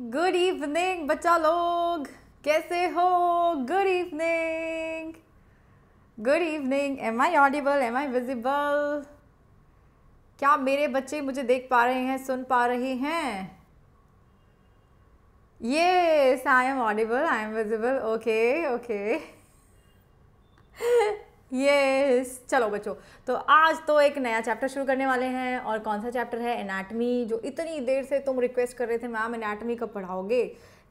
Good evening बच्चा लोग कैसे हो good evening good evening am I audible am I visible क्या मेरे बच्चे मुझे देख पा रहे हैं सुन पा रहे हैं ये I am audible I am visible okay okay ये yes. चलो बच्चों तो आज तो एक नया चैप्टर शुरू करने वाले हैं और कौन सा चैप्टर है एनाटमी जो इतनी देर से तुम रिक्वेस्ट कर रहे थे मैम एनाटमी कब पढ़ाओगे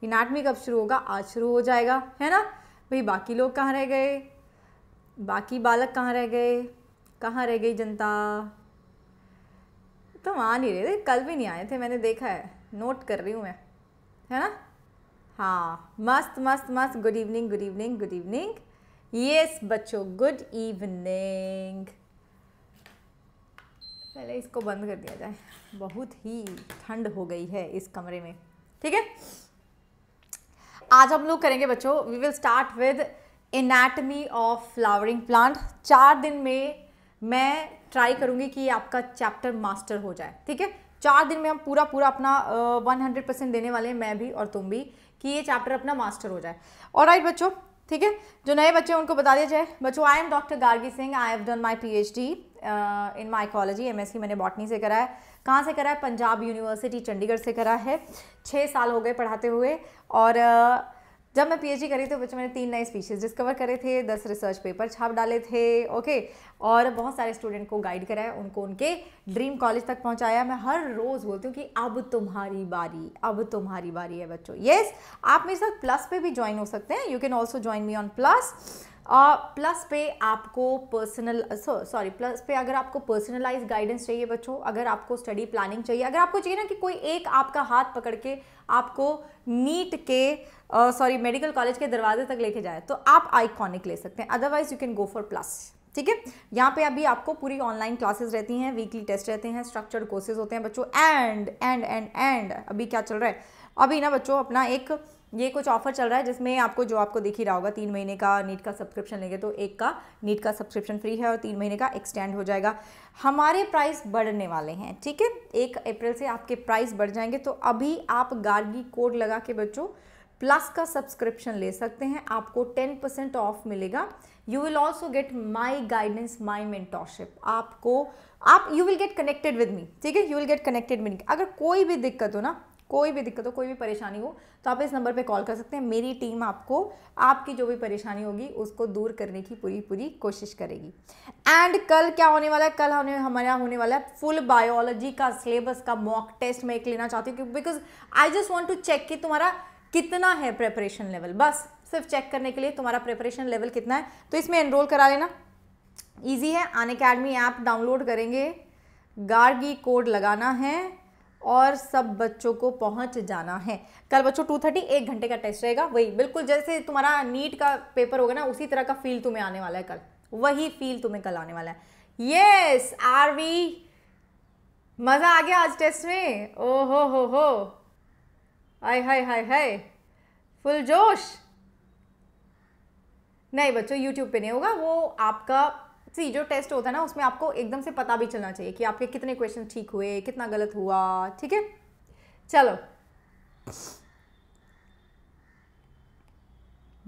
एनाटमी कब शुरू होगा आज शुरू हो जाएगा है ना भाई बाकी लोग कहाँ रह गए बाकी बालक कहाँ रह गए कहाँ रह गई जनता तुम तो आ नहीं रहे थे कल भी नहीं आए थे मैंने देखा है नोट कर रही हूँ मैं है ना हाँ मस्त मस्त मस्त good evening good evening good evening yes बच्चों गुड इवनिंग पहले इसको बंद कर दिया जाए बहुत ही ठंड हो गई है इस कमरे में ठीक है आज हम लोग करेंगे बच्चों we will start with anatomy of flowering plant चार दिन में मैं ट्राई करूंगी कि आपका चैप्टर मास्टर हो जाए ठीक है चार दिन में हम पूरा पूरा अपना वन हंड्रेड परसेंट देने वाले हैं मैं भी और तुम भी कि ये चैप्टर अपना मास्टर हो जाए और राइट बच्चों ठीक है जो नए बच्चे हैं उनको बता दिया जाए बच्चों I am doctor Gargi Singh I have done my PhD in mycology MSc मैंने बॉटनी से करा है कहाँ से करा है पंजाब यूनिवर्सिटी चंडीगढ़ से करा है छः साल हो गए पढ़ाते हुए और uh, जब मैं पीएचडी करी तो बच्चों मैंने तीन नए स्पीशीज़ डिस्कवर करे थे दस रिसर्च पेपर छाप डाले थे ओके और बहुत सारे स्टूडेंट को गाइड कराया उनको उनके ड्रीम कॉलेज तक पहुंचाया मैं हर रोज़ बोलती हूँ कि अब तुम्हारी बारी अब तुम्हारी बारी है बच्चों येस आप मेरे साथ प्लस पे भी ज्वाइन हो सकते हैं you can also join me on plus plus पे आपको पर्सनल सॉरी प्लस पे अगर आपको पर्सनलाइज गाइडेंस चाहिए बच्चों अगर आपको स्टडी प्लानिंग चाहिए अगर आपको चाहिए ना कि कोई एक आपका हाथ पकड़ के आपको नीट के सॉरी मेडिकल कॉलेज के दरवाजे तक लेके जाए तो आप आइकॉनिक ले सकते हैं otherwise you can go for plus ठीक है यहाँ पे अभी आपको पूरी ऑनलाइन क्लासेस रहती हैं वीकली टेस्ट रहते हैं स्ट्रक्चर्ड कोर्सेज होते हैं बच्चों एंड एंड एंड एंड अभी क्या चल रहा है अभी ना बच्चों अपना एक ये कुछ ऑफर चल रहा है जिसमें आपको जो आपको दिख ही रहा होगा तीन महीने का नीट का सब्सक्रिप्शन लेंगे तो एक का नीट का सब्सक्रिप्शन फ्री है और तीन महीने का एक्सटेंड हो जाएगा हमारे प्राइस बढ़ने वाले हैं ठीक है एक अप्रैल से आपके प्राइस बढ़ जाएंगे तो अभी आप गार्गी कोड लगा के बच्चों प्लस का सब्सक्रिप्शन ले सकते हैं आपको 10 परसेंट ऑफ मिलेगा you will also get my guidance my mentorship आपको आप you will get connected with me ठीक है यू विल गेट कनेक्टेड मिन मी अगर कोई भी दिक्कत हो ना कोई भी दिक्कत हो कोई भी परेशानी हो तो आप इस नंबर पे कॉल कर सकते हैं मेरी टीम आपको आपकी जो भी परेशानी होगी उसको दूर करने की पूरी पूरी कोशिश करेगी एंड कल क्या होने वाला है कल होने हमारा होने वाला है फुल बायोलॉजी का सिलेबस का मॉक टेस्ट मैं एक लेना चाहती हूँ because I just want to check कि तुम्हारा कितना है प्रेपरेशन लेवल बस सिर्फ चेक करने के लिए तुम्हारा प्रेपरेशन लेवल कितना है तो इसमें एनरोल करा लेना ईजी है अन अकेडमी ऐप डाउनलोड करेंगे गार्गी कोड लगाना है और सब बच्चों को पहुंच जाना है कल बच्चों टू थर्टी एक घंटे का टेस्ट रहेगा वही बिल्कुल जैसे तुम्हारा नीट का पेपर होगा ना उसी तरह का फील तुम्हें आने वाला है कल वही फील तुम्हें कल आने वाला है यस आर वी मज़ा आ गया आज टेस्ट में ओ हो हो हो आय हाय हाय हाय फुल जोश नहीं बच्चों यूट्यूब पे नहीं होगा वो आपका सी जो टेस्ट होता है ना उसमें आपको एकदम से पता भी चलना चाहिए कि आपके कितने क्वेश्चन ठीक हुए कितना गलत हुआ ठीक है चलो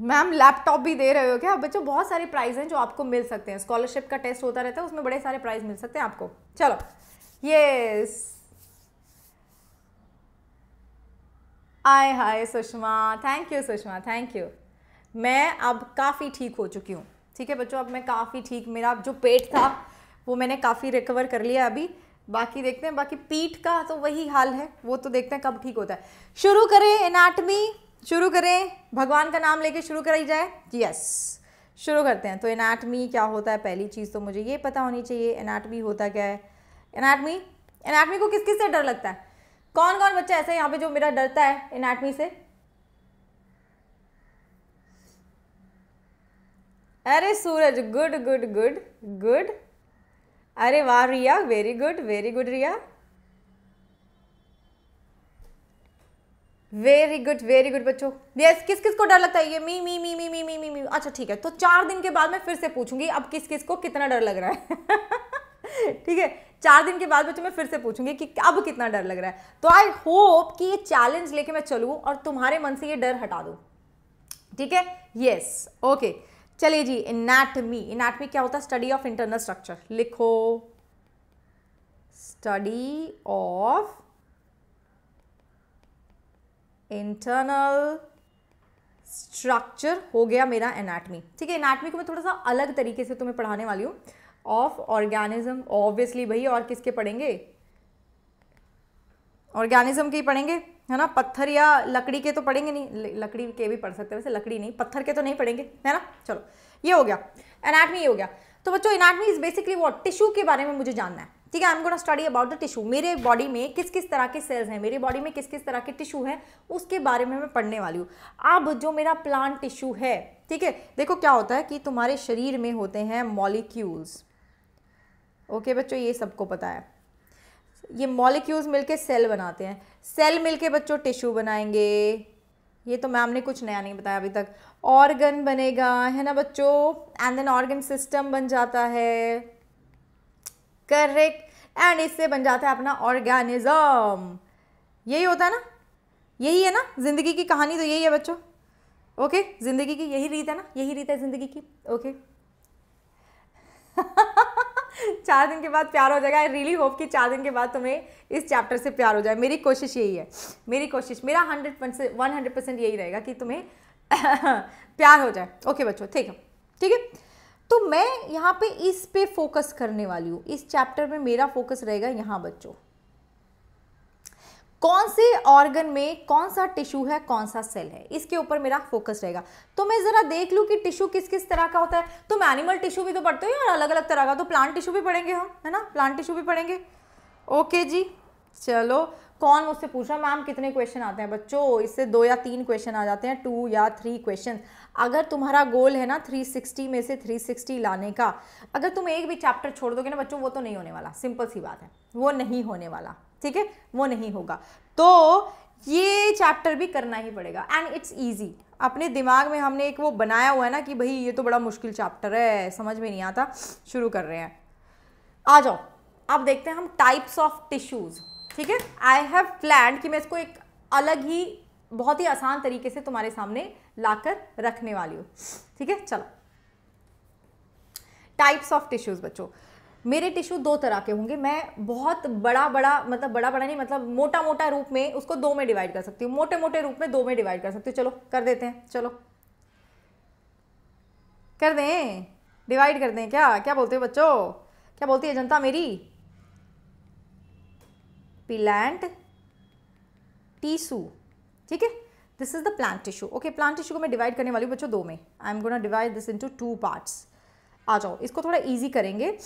मैम लैपटॉप भी दे रहे हो क्या बच्चों बहुत सारे प्राइज़ हैं जो आपको मिल सकते हैं स्कॉलरशिप का टेस्ट होता रहता है उसमें बड़े सारे प्राइज़ मिल सकते हैं आपको चलो ये आय hi Sushma thank you Sushma thank you मैं अब काफ़ी ठीक हो चुकी हूँ ठीक है बच्चों अब मैं काफ़ी ठीक मेरा जो पेट था वो मैंने काफ़ी रिकवर कर लिया अभी बाकी देखते हैं बाकी पीठ का तो वही हाल है वो तो देखते हैं कब ठीक होता है शुरू करें एनाटमी शुरू करें भगवान का नाम लेके शुरू कराई जाए यस शुरू करते हैं तो एनाटमी क्या होता है पहली चीज़ तो मुझे ये पता होनी चाहिए एनाटमी होता क्या है एनाटमी एनाटमी को किस किस से डर लगता है कौन कौन बच्चा ऐसा है यहाँ पे जो मेरा डरता है एनाटमी से अरे Suraj good good good good अरे वाह Riya very good very good Riya very good very good बच्चों यस किस किस को डर लगता है ये मी मी मी मी मी मी मी मी अच्छा ठीक है तो चार दिन के बाद मैं फिर से पूछूंगी अब किस किस को कितना डर लग रहा है ठीक है चार दिन के बाद बच्चों मैं फिर से पूछूंगी कि अब कितना डर लग रहा है तो आई होप कि ये चैलेंज लेके मैं चलूँ और तुम्हारे मन से ये डर हटा दूँ ठीक है यस ओके चलिए जी इनाटमी इनाटमी क्या होता है स्टडी ऑफ इंटरनल स्ट्रक्चर लिखो स्टडी ऑफ इंटरनल स्ट्रक्चर हो गया मेरा एनाटमी ठीक है एनाटमी को मैं थोड़ा सा अलग तरीके से तुम्हें पढ़ाने वाली हूँ ऑफ ऑर्गेनिज्म ऑब्वियसली भाई और किसके पढ़ेंगे ऑर्गेनिज्म के ही पढ़ेंगे है ना पत्थर या लकड़ी के तो पढ़ेंगे नहीं लकड़ी के भी पढ़ सकते हैं वैसे लकड़ी नहीं पत्थर के तो नहीं पढ़ेंगे है ना चलो ये हो गया एनाटमी ये हो गया तो बच्चों anatomy is basically what tissue के बारे में मुझे जानना है ठीक है I am gonna study about the tissue मेरे बॉडी में किस किस तरह के सेल्स हैं मेरी बॉडी में किस किस तरह के टिश्यू हैं उसके बारे में मैं पढ़ने वाली हूँ अब जो मेरा प्लांट टिश्यू है ठीक है देखो क्या होता है कि तुम्हारे शरीर में होते हैं मॉलिक्यूल्स ओके बच्चों ये सबको पता है ये मॉलिक्यूल्स मिलके सेल बनाते हैं सेल मिलके बच्चों टिश्यू बनाएंगे ये तो मैम ने कुछ नया नहीं बताया अभी तक ऑर्गन बनेगा है ना बच्चों एंड देन ऑर्गन सिस्टम बन जाता है करेक्ट एंड इससे बन जाता है अपना ऑर्गेनिज्म यही होता है ना यही है ना ज़िंदगी की कहानी तो यही है बच्चों ओके ज़िंदगी की यही रीत है ना यही रीत है ज़िंदगी की ओके चार दिन के बाद प्यार हो जाएगा आई रियली होप कि चार दिन के बाद तुम्हें इस चैप्टर से प्यार हो जाए मेरी कोशिश यही है मेरी कोशिश मेरा hundred percent one hundred percent यही रहेगा कि तुम्हें प्यार हो जाए ओके बच्चों ठीक है ठीक है तो मैं यहाँ पे इस पे फोकस करने वाली हूँ इस चैप्टर में मेरा फोकस रहेगा यहाँ बच्चों कौन से ऑर्गन में कौन सा टिश्यू है कौन सा सेल है इसके ऊपर मेरा फोकस रहेगा तो मैं ज़रा देख लूँ कि टिश्यू किस किस तरह का होता है तुम तो मैं एनिमल टिश्यू भी तो पढ़ते हो और अलग अलग तरह का तो प्लांट टिश्यू भी पढ़ेंगे हम है ना प्लांट टिश्यू भी पढ़ेंगे ओके जी चलो कौन मुझसे पूछा मैम कितने क्वेश्चन आते हैं बच्चों इससे दो या तीन क्वेश्चन आ जाते हैं टू या थ्री क्वेश्चन अगर तुम्हारा गोल है ना 360 में से 360 लाने का अगर तुम एक भी चैप्टर छोड़ दोगे ना बच्चों वो तो नहीं होने वाला सिंपल सी बात है वो नहीं होने वाला ठीक है वो नहीं होगा तो ये चैप्टर भी करना ही पड़ेगा एंड इट्स ईजी अपने दिमाग में हमने एक वो बनाया हुआ है ना कि भाई ये तो बड़ा मुश्किल चैप्टर है समझ में नहीं आता शुरू कर रहे हैं आ जाओ अब देखते हैं हम टाइप्स ऑफ टिश्यूज़ ठीक है आई हैव प्लान कि मैं इसको एक अलग ही बहुत ही आसान तरीके से तुम्हारे सामने लाकर रखने वाली हूँ ठीक है चलो टाइप्स ऑफ टिश्यूज़ बच्चों मेरे टिश्यू दो तरह के होंगे मैं बहुत बड़ा बड़ा मतलब बड़ा बड़ा नहीं मतलब मोटा मोटा रूप में उसको दो में डिवाइड कर सकती हूँ मोटे मोटे रूप में दो में डिवाइड कर सकती हूँ चलो कर देते हैं चलो कर दें डिवाइड कर दें क्या क्या बोलते हो बच्चों क्या बोलती है जनता मेरी प्लांट टीसू ठीक है this is the plant tissue okay plant tissue को मैं डिवाइड करने वाली हूँ बच्चों दो में I am gonna divide this into two parts आ जाओ इसको थोड़ा इजी करेंगे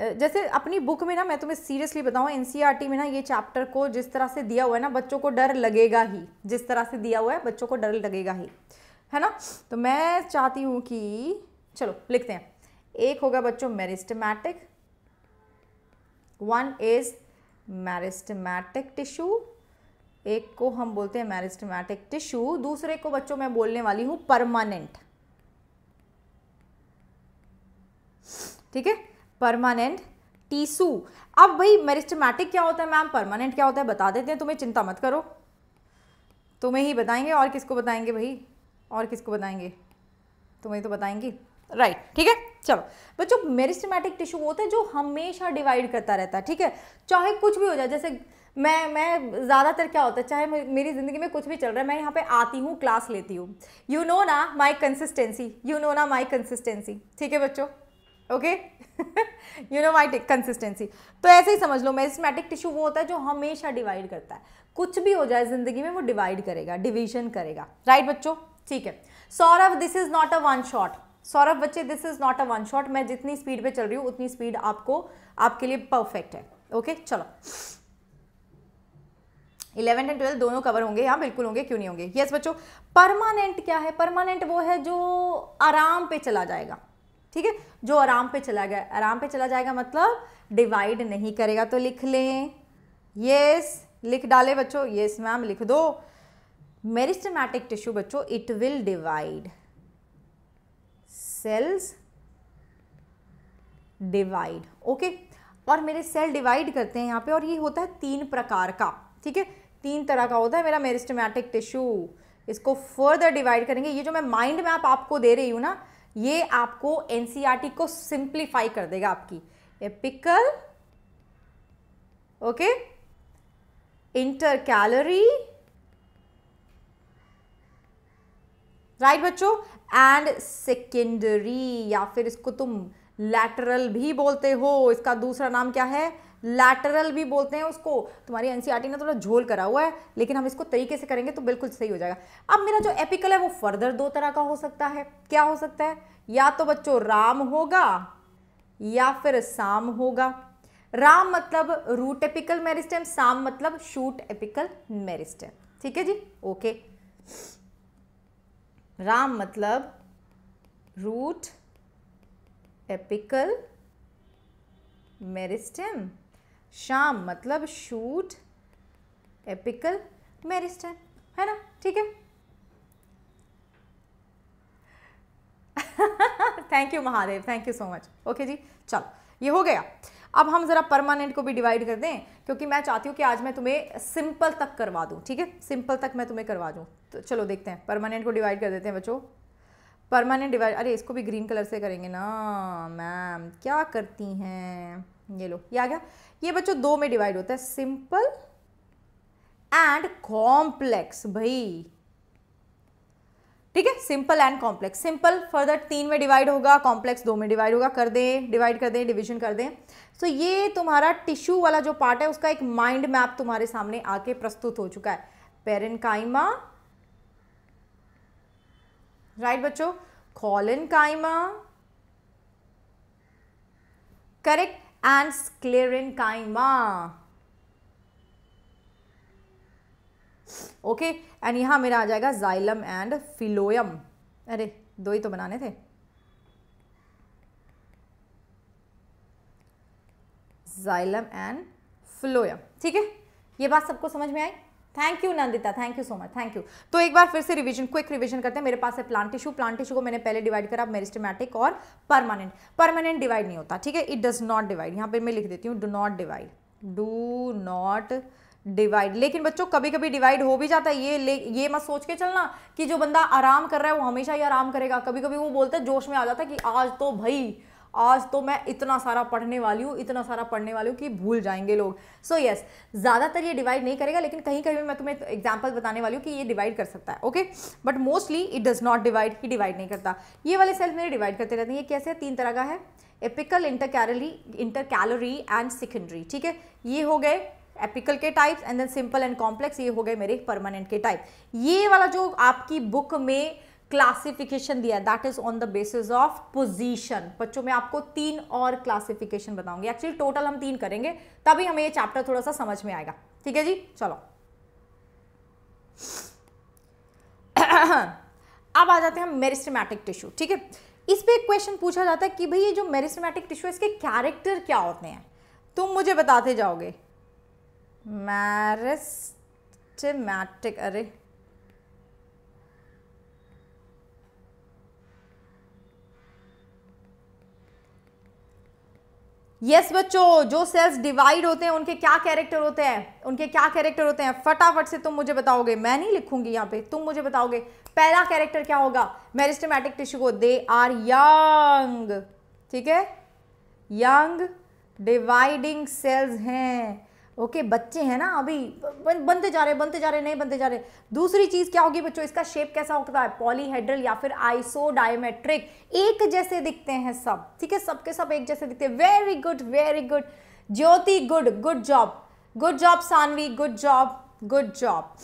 जैसे अपनी बुक में ना मैं तुम्हें सीरियसली बताऊँ एन में ना ये चैप्टर को जिस तरह से दिया हुआ है ना बच्चों को डर लगेगा ही जिस तरह से दिया हुआ है बच्चों को डर लगेगा ही है ना तो मैं चाहती हूँ कि चलो लिखते हैं एक होगा बच्चों meristematic one is meristematic tissue एक को हम बोलते हैं मैरिस्टमैटिक टिश्यू दूसरे को बच्चों मैं बोलने वाली हूँ परमानेंट ठीक है परमानेंट टीसू अब भाई मेरिस्टमैटिक क्या होता है मैम परमानेंट क्या होता है बता देते हैं तुम्हें चिंता मत करो तुम्हें ही बताएंगे और किसको बताएंगे भाई और किसको बताएंगे तुम्हें तो बताएंगी राइट right, ठीक है चलो बच्चों मेरिस्टमैटिक टिश्यू होता है जो हमेशा डिवाइड करता रहता है ठीक है चाहे कुछ भी हो जाए जैसे मैं मैं ज़्यादातर क्या होता है चाहे मेरी ज़िंदगी में कुछ भी चल रहा है मैं यहाँ पे आती हूँ क्लास लेती हूँ यू नो ना माई कंसिस्टेंसी यू नो ना माई कंसिस्टेंसी ठीक है बच्चों okay okay? You know my consistency तो ऐसे ही समझ लो मेरिस्मेटिक टिश्यू वो होता है जो हमेशा डिवाइड करता है कुछ भी हो जाए ज़िंदगी में वो डिवाइड करेगा डिवीजन करेगा राइट right, बच्चों ठीक है Saurabh this is not a one shot Saurabh बच्चे this is not a one shot मैं जितनी स्पीड पे चल रही हूँ उतनी स्पीड आपको आपके लिए परफेक्ट है ओके okay? चलो इलेवेंथ एंड ट्वेल्थ दोनों कवर होंगे हाँ बिल्कुल होंगे क्यों नहीं होंगे यस yes, बच्चों परमानेंट क्या है परमानेंट वो है जो आराम पे चला जाएगा ठीक है जो आराम पे चला गया आराम पे चला जाएगा मतलब डिवाइड नहीं करेगा तो लिख लें यस लिख डाले बच्चों यस मैम लिख दो मेरिस्टमैटिक टिश्यू बच्चों it will divide cells divide okay और मेरे सेल डिवाइड करते हैं यहाँ पे और ये होता है तीन प्रकार का ठीक है तीन तरह का होता है मेरा मेरिस्टमैटिक टिश्यू इसको फर्दर डिवाइड करेंगे ये जो मैं माइंड मैप आपको दे रही हूँ ना ये आपको एन e को सिंप्लीफाई कर देगा आपकी apical okay intercalary right बच्चों एंड सेकेंडरी या फिर इसको तुम लैटरल भी बोलते हो इसका दूसरा नाम क्या है लैटरल भी बोलते हैं उसको तुम्हारी एनसीईआरटी e ने थोड़ा झोल करा हुआ है लेकिन हम इसको तरीके से करेंगे तो बिल्कुल सही हो जाएगा अब मेरा जो एपिकल है वो फर्दर दो तरह का हो सकता है क्या हो सकता है या तो बच्चों राम होगा या फिर साम होगा राम मतलब रूट एपिकल मेरिस्टेम साम मतलब शूट एपिकल मेरिस्टेम ठीक है जी ओके राम मतलब रूट एपिकल मेरिस्टेम शाम मतलब शूट एपिकल मेरिस्टम है ना ठीक है thank you Mahadev thank you so much okay जी चलो ये हो गया अब हम ज़रा परमानेंट को भी डिवाइड कर दें क्योंकि मैं चाहती हूँ कि आज मैं तुम्हें सिंपल तक करवा दूँ ठीक है सिंपल तक मैं तुम्हें करवा दूँ तो चलो देखते हैं परमानेंट को डिवाइड कर देते हैं बच्चों परमानेंट डिवाइड अरे इसको भी ग्रीन कलर से करेंगे ना मैम क्या करती हैं ये लो ये आ गया ये बच्चों दो में डिवाइड होता है सिंपल एंड कॉम्प्लेक्स भाई ठीक है simple and complex simple further तीन में डिवाइड होगा कॉम्प्लेक्स दो में डिवाइड होगा कर दें डिवाइड कर दें डिवीजन कर दें सो so, ये तुम्हारा टिश्यू वाला जो पार्ट है उसका एक माइंड मैप तुम्हारे सामने आके प्रस्तुत हो चुका है पेरेनकाइमा राइट बच्चों collenchyma correct and sclerenchyma. Okay and यहां मेरा आ जाएगा जाइलम एंड फिलोयम अरे दो ही तो बनाने थे जाइलम एंड फिलोयम ठीक है ये बात सबको समझ में आई thank you Nandita thank you so much thank you तो एक बार फिर से रिवीजन क्विक रिवीजन करते हैं मेरे पास है प्लांट टिश्यू प्लांट टिश्यू को मैंने पहले डिवाइड करा मेरिस्टमैटिक और परमानेंट परमानेंट डिवाइड नहीं होता ठीक है इट डज नॉट डिवाइड यहाँ पर मैं लिख देती हूँ do not divide do not divide लेकिन बच्चों कभी कभी डिवाइड हो भी जाता है ये ले ये मत सोच के चलना कि जो बंदा आराम कर रहा है वो हमेशा ही आराम करेगा कभी कभी वो बोलता है जोश में आ जाता है कि आज तो भाई आज तो मैं इतना सारा पढ़ने वाली हूँ इतना सारा पढ़ने वाली हूँ कि भूल जाएंगे लोग सो यस ज़्यादातर ये डिवाइड नहीं करेगा लेकिन कहीं कहीं मैं तुम्हें एग्जाम्पल बताने वाली हूँ कि ये डिवाइड कर सकता है okay but mostly it does not divide ही डिवाइड नहीं करता ये वाले सेल्स मेरे डिवाइड करते रहते हैं ये कैसे तीन तरह का है apical intercalary intercalary and secondary ठीक है ये हो गए एपिकल के types and then simple and complex ये हो गए मेरे परमानेंट के टाइप ये वाला जो आपकी बुक में क्लासिफिकेशन दिया that is on the basis of position बच्चों मैं आपको तीन और क्लासिफिकेशन बताऊंगी एक्चुअली टोटल हम तीन करेंगे तभी हमें ये चैप्टर थोड़ा सा समझ में आएगा ठीक है जी चलो अब आ जाते हैं हम मेरिस्टमैटिक टिश्यू ठीक है इस पर एक क्वेश्चन पूछा जाता है कि भाई ये जो मेरिस्टमैटिक टिश्यू है इसके कैरेक्टर क्या होते हैं तुम मुझे बताते जाओगे मैरिस्टमैटिक अरे यस yes, बच्चों जो सेल्स डिवाइड होते हैं उनके क्या कैरेक्टर होते हैं उनके क्या कैरेक्टर होते हैं फटाफट से तुम मुझे बताओगे मैं नहीं लिखूंगी यहाँ पे तुम मुझे बताओगे पहला कैरेक्टर क्या होगा मेरिस्टमेटिक टिश्यू को दे आर यंग ठीक है यंग डिवाइडिंग सेल्स हैं ओके okay, बच्चे हैं ना अभी बनते जा रहे बनते जा रहे नहीं बनते जा रहे दूसरी चीज़ क्या होगी बच्चों इसका शेप कैसा होता है पॉलीहेड्रल या फिर डायमेट्रिक एक जैसे दिखते हैं सब ठीक है सबके सब एक जैसे दिखते हैं very good very good Jyoti good good job good job Sanvi good job good job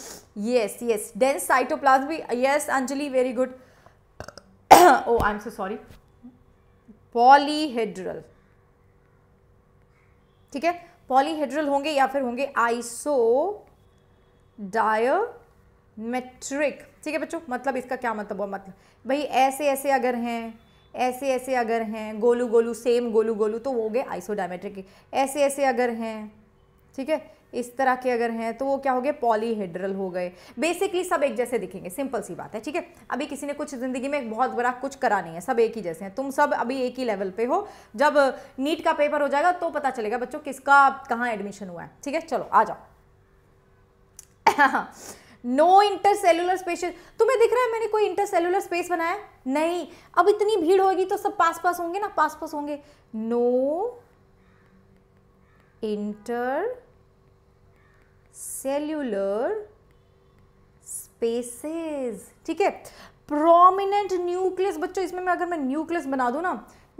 yes yes dense भी yes Anjali very good oh I am so sorry polyhedral ठीक है पॉलीहेड्रल होंगे या फिर होंगे आइसो डायमेट्रिक ठीक है बच्चों मतलब इसका क्या मतलब हुआ मतलब भाई ऐसे ऐसे अगर हैं ऐसे ऐसे अगर हैं गोलू गोलू सेम गोलू गोलू तो वो हो गए डायमेट्रिक ऐसे ऐसे अगर हैं ठीक है इस तरह के अगर हैं तो वो क्या हो गए पॉलीहेड्रल हो गए बेसिकली सब एक जैसे दिखेंगे सिंपल सी बात है ठीक है अभी किसी ने कुछ ज़िंदगी में बहुत बड़ा कुछ करा नहीं है सब एक ही जैसे हैं तुम सब अभी एक ही लेवल पे हो जब नीट का पेपर हो जाएगा तो पता चलेगा बच्चों किसका कहाँ एडमिशन हुआ है ठीक है चलो आ जाओ नो इंटर सेलुलर स्पेस तुम्हें दिख रहा है मैंने कोई इंटर सेलुलर स्पेस बनाया नहीं अब इतनी भीड़ होगी तो सब पास पास होंगे ना पास पास होंगे नो इंटर सेल्यूलर स्पेसेस ठीक है प्रोमिनेंट न्यूक्लियस बच्चों इसमें मैं अगर मैं न्यूक्लियस बना दूँ ना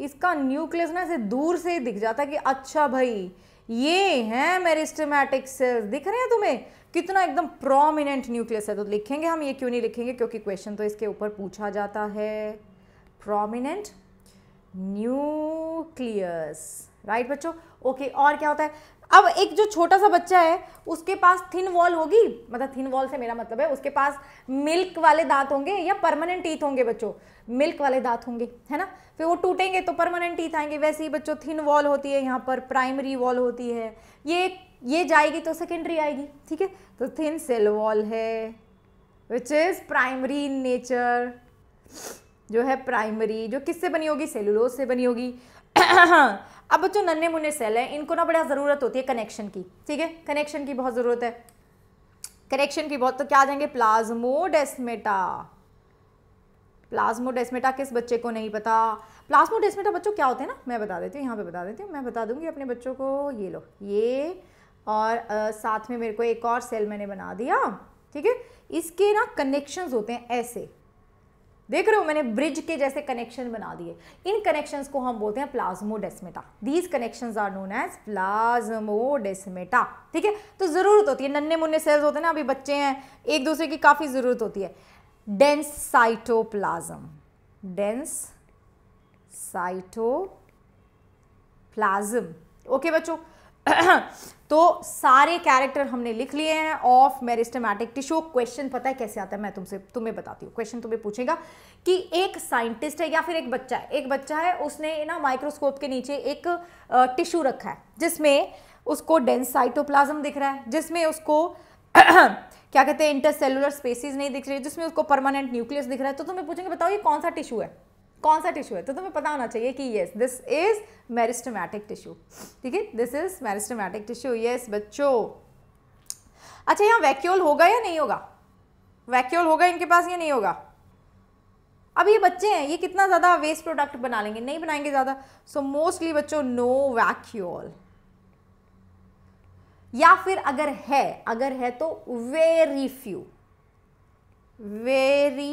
इसका न्यूक्लियस ना इसे दूर से दिख जाता है कि अच्छा भाई ये है मेरिस्टमैटिक सेल्स दिख रहे हैं तुम्हें कितना एकदम प्रोमिनेंट न्यूक्लियस है तो लिखेंगे हम ये क्यों नहीं लिखेंगे क्योंकि क्वेश्चन तो इसके ऊपर पूछा जाता है प्रोमिनेंट न्यूक्लियस राइट बच्चों ओके और क्या होता है अब एक जो छोटा सा बच्चा है उसके पास थिन वॉल होगी मतलब थिन वॉल से मेरा मतलब है उसके पास मिल्क वाले दांत होंगे या परमानेंट टीथ होंगे बच्चों मिल्क वाले दांत होंगे है ना फिर वो टूटेंगे तो परमानेंट टीथ आएंगे वैसे ही बच्चों थिन वॉल होती है यहाँ पर प्राइमरी वॉल होती है ये ये जाएगी तो सेकेंडरी आएगी ठीक है तो थिन सेल वॉल है which is primary in nature जो है प्राइमरी जो किससे बनी होगी सेलुलोज से बनी होगी हाँ, अब बच्चों नन्हे मुन्ने सेल हैं इनको ना बड़ा ज़रूरत होती है कनेक्शन की ठीक है कनेक्शन की बहुत ज़रूरत है कनेक्शन की बहुत तो क्या आ जाएंगे प्लाज्मोडेस्मेटा प्लाज्मोडेस्मेटा किस बच्चे को नहीं पता प्लाज्मोडेस्मेटा बच्चों क्या होते हैं ना मैं बता देती हूँ यहाँ पे बता देती हूँ मैं बता दूंगी अपने बच्चों को ये लो ये और आ, साथ में मेरे को एक और सेल मैंने बना दिया ठीक है इसके ना कनेक्शंस होते हैं ऐसे देख रहे हो मैंने ब्रिज के जैसे कनेक्शन बना दिए इन कनेक्शंस को हम बोलते हैं plasmodesmata these connections are known as plasmodesmata ठीक है तो ज़रूरत होती है नन्हे मुन्ने सेल्स होते हैं ना अभी बच्चे हैं एक दूसरे की काफ़ी ज़रूरत होती है dense cytoplasm dense cytoplasm okay बच्चों तो सारे कैरेक्टर हमने लिख लिए हैं ऑफ मेरिस्टमैटिक टिश्यू क्वेश्चन पता है कैसे आता है मैं तुमसे तुम्हें बताती हूँ क्वेश्चन तुम्हें पूछेगा कि एक साइंटिस्ट है या फिर एक बच्चा है एक बच्चा है उसने ना माइक्रोस्कोप के नीचे एक टिश्यू रखा है जिसमें उसको डेंस साइटोप्लाज्म दिख रहा है जिसमें उसको क्या कहते हैं इंटरसेलुलर स्पेसिस नहीं दिख रही जिसमें उसको परमानेंट न्यूक्लियस दिख रहा है तो तुम्हें पूछेंगे बताओ ये कौन सा टिश्यू है कौन सा टिश्यू है तो तुम्हें पता होना चाहिए कि yes this is meristematic tissue ठीक है this is meristematic tissue yes बच्चो अच्छा यहाँ वैक्यूल होगा या नहीं होगा वैक्यूल होगा इनके पास या नहीं होगा अब ये बच्चे हैं ये कितना ज़्यादा वेस्ट प्रोडक्ट बना लेंगे नहीं बनाएंगे ज़्यादा सो मोस्टली बच्चों नो वैक्यूल या फिर अगर है अगर है तो वेरी फ्यू वेरी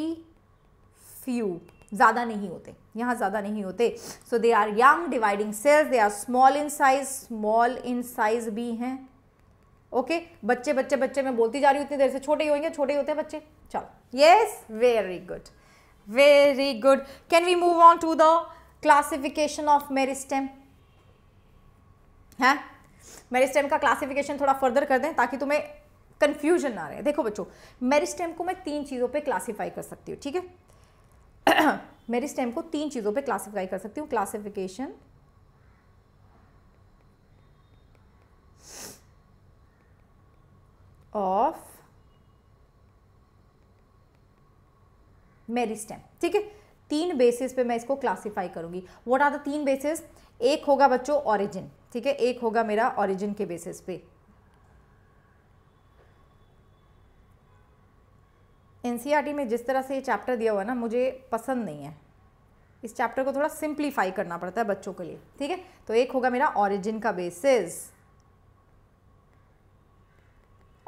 फ्यू ज़्यादा नहीं होते यहाँ ज़्यादा नहीं होते so they are young dividing cells they are small in size small in size भी हैं ओके okay? बच्चे बच्चे बच्चे मैं बोलती जा रही हूँ इतनी देर से छोटे ही होंगे छोटे ही होते हैं बच्चे चलो yes very good very good can we move on to the classification of meristem है मेरिस्टेम का क्लासिफिकेशन थोड़ा फर्दर कर दें ताकि तुम्हें कंफ्यूजन ना रहे देखो बच्चों मेरिस्टेम को मैं तीन चीज़ों पे क्लासिफाई कर सकती हूँ ठीक है मेरिस्टेम को तीन चीज़ों पे क्लासिफाई कर सकती हूँ क्लासिफिकेशन ऑफ मेरिस्टेम ठीक है तीन बेसिस पे मैं इसको क्लासिफाई करूंगी व्हाट आर द तीन बेसिस एक होगा बच्चों ओरिजिन ठीक है एक होगा मेरा ऑरिजिन के बेसिस पे एन में जिस तरह से ये चैप्टर दिया हुआ ना मुझे पसंद नहीं है इस चैप्टर को थोड़ा सिंप्लीफाई करना पड़ता है बच्चों के लिए ठीक है तो एक होगा मेरा ऑरिजिन का बेसिस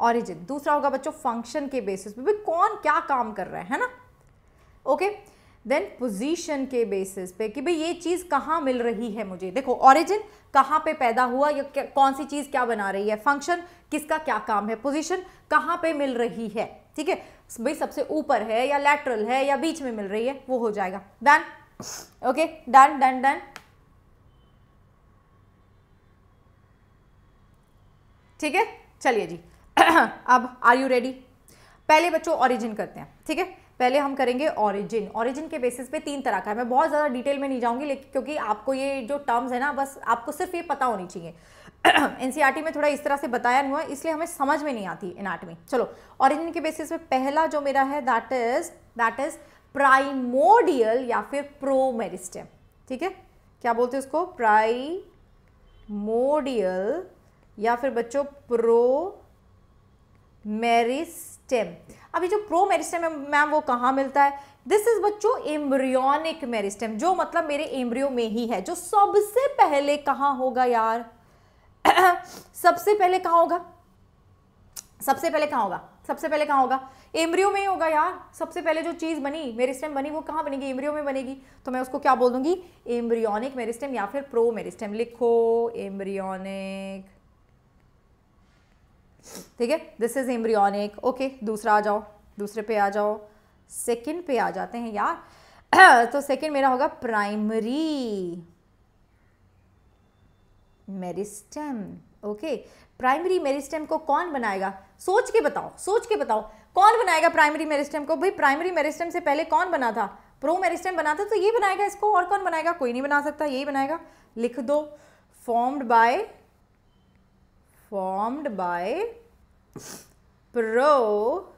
ऑरिजिन दूसरा होगा बच्चों फंक्शन के बेसिस पे भी कौन क्या काम कर रहा है है ना ओके देन पोजीशन के बेसिस पे कि भाई ये चीज़ कहाँ मिल रही है मुझे देखो ऑरिजिन कहां पे पैदा हुआ या कौन सी चीज़ क्या बना रही है फंक्शन किसका क्या काम है पोजीशन कहां पे मिल रही है ठीक है भाई सबसे ऊपर है या लेटरल है या बीच में मिल रही है वो हो जाएगा done okay done done done ठीक है चलिए जी अब आर यू रेडी पहले बच्चों ओरिजिन करते हैं ठीक है पहले हम करेंगे ऑरिजिन ऑरिजिन के बेसिस पे तीन तरह का है मैं बहुत ज़्यादा डिटेल में नहीं जाऊंगी लेकिन क्योंकि आपको ये जो टर्म्स है ना बस आपको सिर्फ ये पता होनी चाहिए एनसीईआरटी में थोड़ा इस तरह से बताया नहीं हुआ है इसलिए हमें समझ में नहीं आती एनाटमी चलो ऑरिजिन के बेसिस पे पहला जो मेरा है that is that is primordial या फिर प्रोमेरिस्टेम ठीक है क्या बोलते हैं उसको प्राइमोडियल या फिर बच्चों प्रो मेरिस्टेम अभी जो प्रो मेरिस्टेम है मैम वो कहाँ मिलता है दिस इज बच्चों एम्ब्रियोनिक मेरिस्टेम जो मतलब मेरे एम्ब्रियो में ही है जो सबसे पहले कहाँ होगा यार सबसे पहले कहाँ होगा सबसे पहले कहाँ होगा सबसे पहले कहाँ होगा एम्ब्रियो में ही होगा यार सबसे पहले जो चीज़ बनी मेरिस्टेम बनी वो कहाँ बनेगी एम्ब्रियो में बनेगी तो मैं उसको क्या बोल दूंगी एम्ब्रियोनिक मेरिस्टेम या फिर प्रो मेरिस्टेम लिखो एम्ब्रियोनिक ठीक है दिस इज एम्ब्रियोनिक ओके दूसरा आ जाओ दूसरे पे आ जाओ सेकेंड पे आ जाते हैं यार तो सेकेंड मेरा होगा primary meristem okay primary meristem को कौन बनाएगा सोच के बताओ सोच के बताओ कौन बनाएगा प्राइमरी मेरिस्टेम को भाई प्राइमरी मेरिस्टेम से पहले कौन बना था प्रो मेरिस्टम बना था तो ये बनाएगा इसको और कौन बनाएगा कोई नहीं बना सकता यही बनाएगा लिख दो formed by formed by 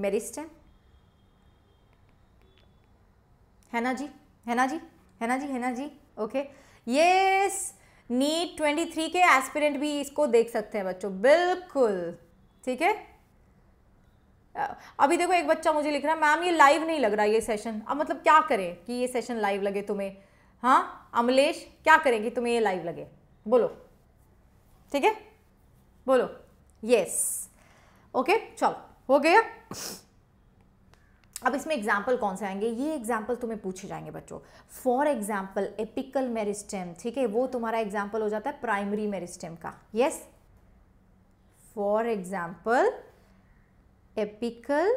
promeristem है ना जी है ना जी है ना जी है ना जी okay yes NEET twenty three के एस्पिरेंट भी इसको देख सकते हैं बच्चों बिल्कुल ठीक है अभी देखो एक बच्चा मुझे लिख रहा है मैम ये लाइव नहीं लग रहा ये सेशन अब मतलब क्या करें कि ये सेशन लाइव लगे तुम्हें हाँ अमलेश क्या करें कि तुम्हें ये लाइव लगे बोलो ठीक है बोलो यस ओके चलो हो गया अब इसमें एग्जाम्पल कौन से आएंगे ये एग्जाम्पल तुम्हें पूछे जाएंगे बच्चों फॉर एग्जाम्पल एपिकल मेरिस्टेम ठीक है वो तुम्हारा एग्जाम्पल हो जाता है प्राइमरी मेरिस्टेम का yes for example apical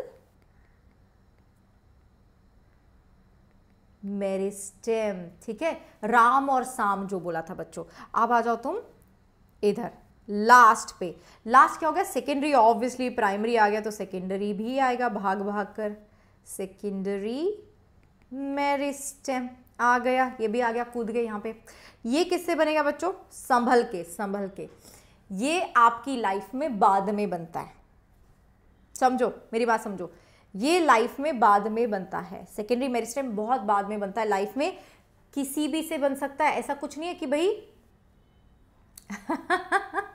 meristem ठीक है राम और साम जो बोला था बच्चों अब आ जाओ तुम इधर लास्ट पे लास्ट क्या हो गया सेकेंडरी ऑब्वियसली प्राइमरी आ गया तो सेकेंडरी भी आएगा भाग भाग कर सेकेंडरी मेरिस्टेम आ गया ये भी आ गया कूद गए यहाँ पे ये किससे बनेगा बच्चों संभल के संभल के ये आपकी लाइफ में बाद में बनता है समझो मेरी बात समझो ये लाइफ में बाद में बनता है सेकेंडरी मेरिस्टेम बहुत बाद में बनता है लाइफ में किसी भी से बन सकता है ऐसा कुछ नहीं है कि भाई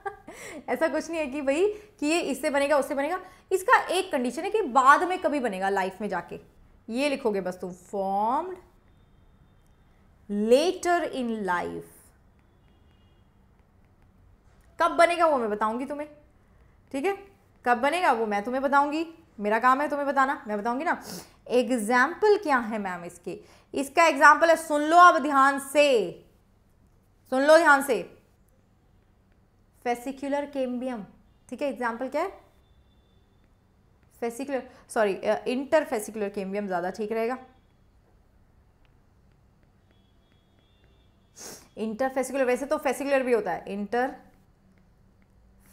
ऐसा कुछ नहीं है कि भाई कि ये इससे बनेगा उससे बनेगा इसका एक कंडीशन है कि बाद में कभी बनेगा लाइफ में जाके ये लिखोगे बस तुम फॉर्म्ड लेटर इन लाइफ कब बनेगा वो मैं बताऊंगी तुम्हें ठीक है कब बनेगा वो मैं तुम्हें बताऊंगी मेरा काम है तुम्हें बताना मैं बताऊंगी ना एग्जाम्पल क्या है मैम इसके इसका एग्जाम्पल है सुन लो अब ध्यान से सुन लो ध्यान से फेसिकुलर केम्बियम ठीक है एग्जाम्पल क्या है fascicular sorry interfascicular cambium ज़्यादा ठीक रहेगा इंटर फेसिकुलर वैसे तो फेसिकुलर भी होता है इंटर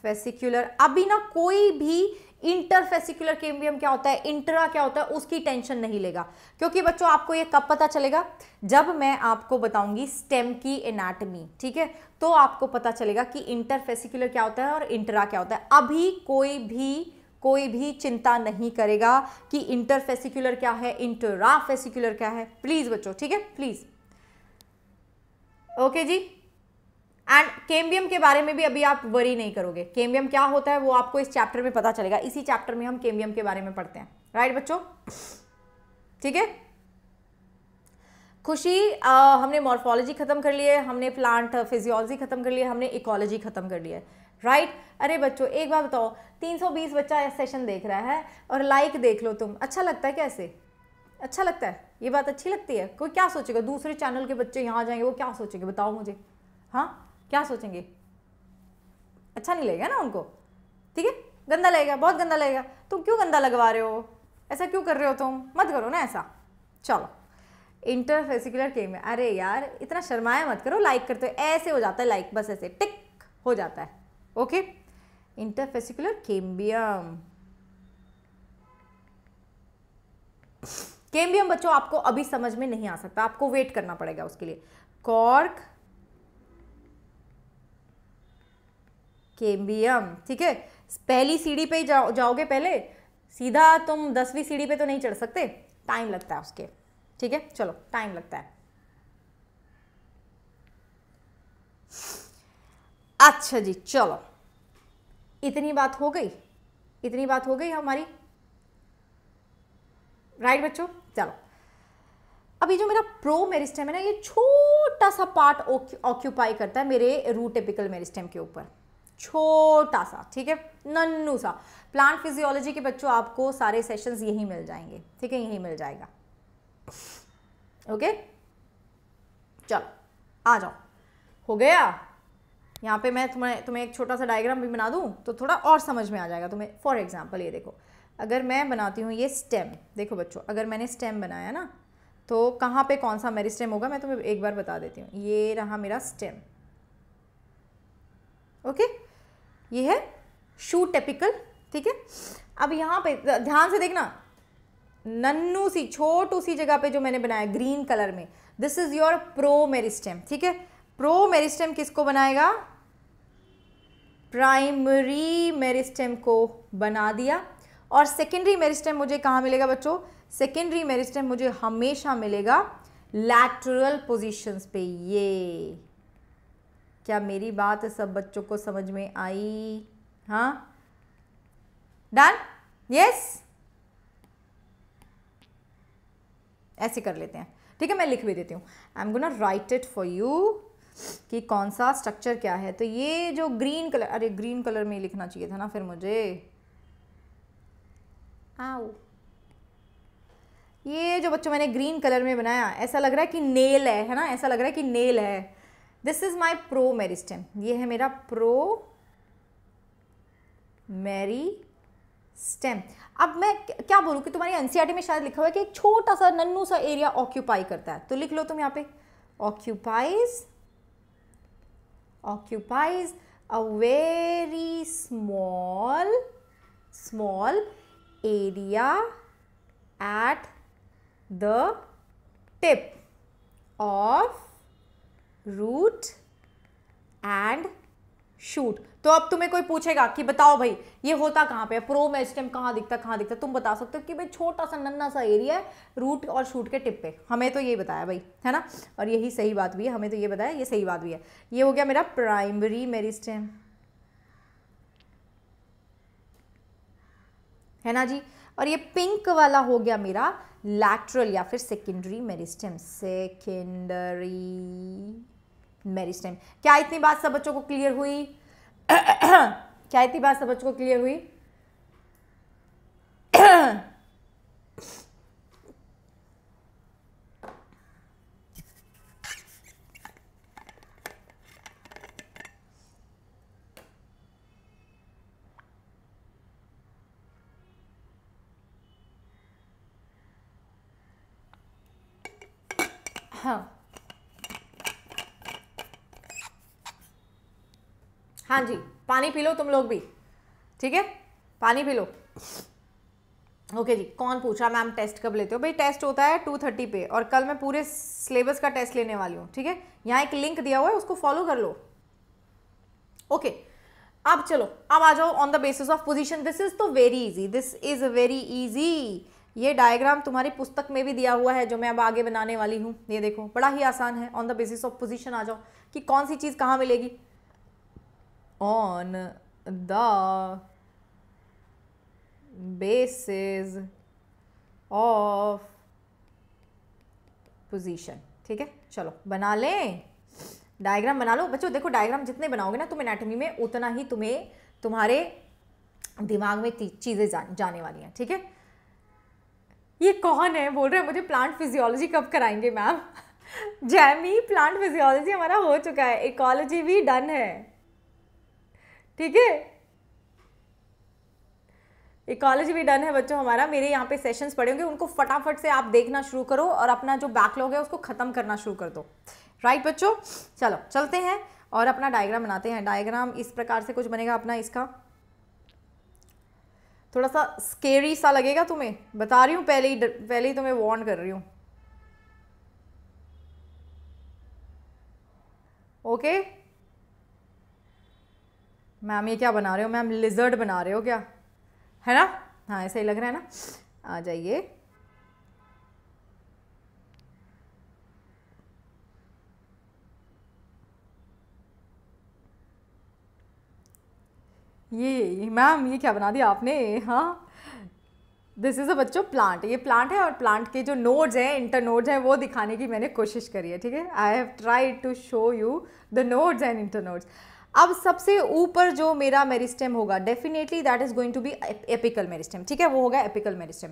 फेसिकुलर अभी ना कोई भी इंटरफेसिकुलर केम्बियम क्या होता है इंटरा क्या होता है उसकी टेंशन नहीं लेगा क्योंकि बच्चों आपको ये कब पता चलेगा जब मैं आपको बताऊंगी स्टेम की एनाटमी ठीक है तो आपको पता चलेगा कि इंटरफेसिकुलर क्या होता है और इंटरा क्या होता है अभी कोई भी कोई भी चिंता नहीं करेगा कि इंटरफेसिकुलर क्या है इंटरा फेसिकुलर क्या है प्लीज़ बच्चों ठीक है प्लीज़ ओके जी एंड केम्बियम के बारे में भी अभी आप वरी नहीं करोगे केम्बियम क्या होता है वो आपको इस चैप्टर में पता चलेगा इसी चैप्टर में हम केम्बियम के बारे में पढ़ते हैं राइट बच्चों ठीक है खुशी आ, हमने मॉर्फोलॉजी ख़त्म कर लिए हमने प्लांट फिजियोलॉजी ख़त्म कर लिए हमने इकोलॉजी ख़त्म कर लिया राइट अरे बच्चों एक बार बताओ 320 बच्चा इस सेशन देख रहा है और लाइक देख लो तुम अच्छा लगता है कैसे अच्छा लगता है ये बात अच्छी लगती है कोई क्या सोचेगा दूसरे चैनल के बच्चे यहाँ जाएंगे वो क्या सोचेंगे बताओ मुझे हाँ क्या सोचेंगे अच्छा नहीं लगेगा ना उनको ठीक है गंदा लगेगा बहुत गंदा लगेगा तुम क्यों गंदा लगवा रहे हो ऐसा क्यों कर रहे हो तुम मत करो ना ऐसा चलो इंटरफेसिकुलर के में अरे यार इतना शर्माया मत करो लाइक करते हो ऐसे हो जाता है लाइक बस ऐसे टिक हो जाता है ओके इंटरफेसिकुलर केम्बियम केम्बियम बच्चों आपको अभी समझ में नहीं आ सकता आपको वेट करना पड़ेगा उसके लिए कॉर्क केम्बियम ठीक है पहली सीढ़ी पे ही जाओ जाओगे पहले सीधा तुम दसवीं सीढ़ी पे तो नहीं चढ़ सकते टाइम लगता है उसके ठीक है चलो टाइम लगता है अच्छा जी चलो इतनी बात हो गई इतनी बात हो गई हमारी राइट बच्चों चलो अभी जो मेरा प्रो मेरिस्टेम है ना ये छोटा सा पार्ट ऑक्यूपाई करता है मेरे रू टिपिकल मेरिस्टेम के ऊपर छोटा सा ठीक है नन्नू सा प्लांट फिजियोलॉजी के बच्चों आपको सारे सेशंस यहीं मिल जाएंगे ठीक है यहीं मिल जाएगा ओके चलो आ जाओ हो गया यहाँ पे मैं तुम्हें तुम्हें एक छोटा सा डायग्राम भी बना दूँ तो थोड़ा और समझ में आ जाएगा तुम्हें फॉर एग्जाम्पल ये देखो अगर मैं बनाती हूँ ये स्टेम देखो बच्चों अगर मैंने स्टेम बनाया ना तो कहाँ पे कौन सा मेरी स्टेम होगा मैं तुम्हें एक बार बता देती हूँ ये रहा मेरा स्टेम ओके okay? ये है शू टेपिकल ठीक है अब यहाँ पे ध्यान से देखना नन्नू सी छोटू सी जगह पे जो मैंने बनाया ग्रीन कलर में this is your promeristem ठीक है प्रो मेरिस्टेम किसको बनाएगा प्राइमरी मेरिस्टेम को बना दिया और सेकेंडरी मेरिस्टेम मुझे कहाँ मिलेगा बच्चों सेकेंडरी मेरिस्टेम मुझे हमेशा मिलेगा लैटरल पोजिशंस पे ये क्या मेरी बात सब बच्चों को समझ में आई हाँ डन यस ऐसे कर लेते हैं ठीक है मैं लिख भी देती हूँ I am gonna write it for you कि कौन सा स्ट्रक्चर क्या है तो ये जो ग्रीन कलर अरे ग्रीन कलर में लिखना चाहिए था ना फिर मुझे आओ ये जो बच्चों मैंने ग्रीन कलर में बनाया ऐसा लग रहा है कि नेल है है ना ऐसा लग रहा है कि नेल है this is my promeristem ये है मेरा प्रो मेरी स्टेम अब मैं क्या बोलूँ कि तुम्हारी एनसीईआरटी e में शायद लिखा हुआ है कि एक छोटा सा नन्नू सा एरिया ऑक्यूपाई करता है तो लिख लो तुम यहाँ पे occupies occupies a very small small area at the tip of root and shoot तो अब तुम्हें कोई पूछेगा कि बताओ भाई ये होता कहाँ पे है प्रो में स्टेम कहाँ दिखता कहाँ दिखता तुम बता सकते हो कि भाई छोटा सा नन्ना सा एरिया है रूट और शूट के टिप पे हमें तो ये बताया भाई है ना और यही सही बात भी है हमें तो ये बताया ये सही बात भी है ये हो गया मेरा प्राइमरी स्टेम है ना जी और ये पिंक वाला हो गया मेरा लैटरल या फिर सेकेंडरी स्टेम सेकेंडरी मेरिस्टेम क्या इतनी बात सब बच्चों को क्लियर हुई क्या इतनी बात सब बच्चों को क्लियर हुई हाँ जी पानी पी लो तुम लोग भी ठीक है पानी पी लो ओके जी कौन पूछा मैम टेस्ट कब लेते हो भाई टेस्ट होता है टू थर्टी पे और कल मैं पूरे सिलेबस का टेस्ट लेने वाली हूँ ठीक है यहाँ एक लिंक दिया हुआ है उसको फॉलो कर लो ओके okay. अब चलो अब आ जाओ on the basis of position this is तो very easy this is very easy ये डायग्राम तुम्हारी पुस्तक में भी दिया हुआ है जो मैं अब आगे बनाने वाली हूँ ये देखो बड़ा ही आसान है on the basis of position आ जाओ कि कौन सी चीज़ कहाँ मिलेगी on the basis of position ठीक है चलो बना लें डायग्राम बना लो बच्चों देखो डायग्राम जितने बनाओगे ना तुम एनाटॉमी में उतना ही तुम्हें तुम्हारे दिमाग में चीज़ें जा, जाने वाली हैं ठीक है ये कौन है बोल रहे हैं मुझे प्लांट फिजियोलॉजी कब कराएंगे मैम जैमी प्लांट फिजियोलॉजी हमारा हो चुका है इकोलॉजी भी डन है ठीक है कॉलेज भी डन है बच्चों हमारा मेरे यहाँ पे सेशंस पड़े होंगे उनको फटाफट से आप देखना शुरू करो और अपना जो बैकलॉग है उसको ख़त्म करना शुरू कर दो राइट बच्चों चलो चलते हैं और अपना डायग्राम बनाते हैं डायग्राम इस प्रकार से कुछ बनेगा अपना इसका थोड़ा सा स्केरी सा लगेगा तुम्हें बता रही हूँ पहले ही पहले ही तुम्हें तो वॉर्न कर रही हूँ ओके okay? मैम ये क्या बना रहे हो मैम लिजर्ड बना रहे हो क्या है ना हाँ ऐसा ही लग रहा है ना आ जाइए ये मैम ये क्या बना दिया आपने हाँ दिस इज़ अ बच्चो प्लांट ये प्लांट है और प्लांट के जो नोड्स हैं इंटर नोड्स हैं वो दिखाने की मैंने कोशिश करी है ठीक है I have try to show you the nodes and internodes अब सबसे ऊपर जो मेरा मेरिस्टेम होगा definitely that is going to be apical meristem ठीक है वो होगा एपिकल मेरिस्टेम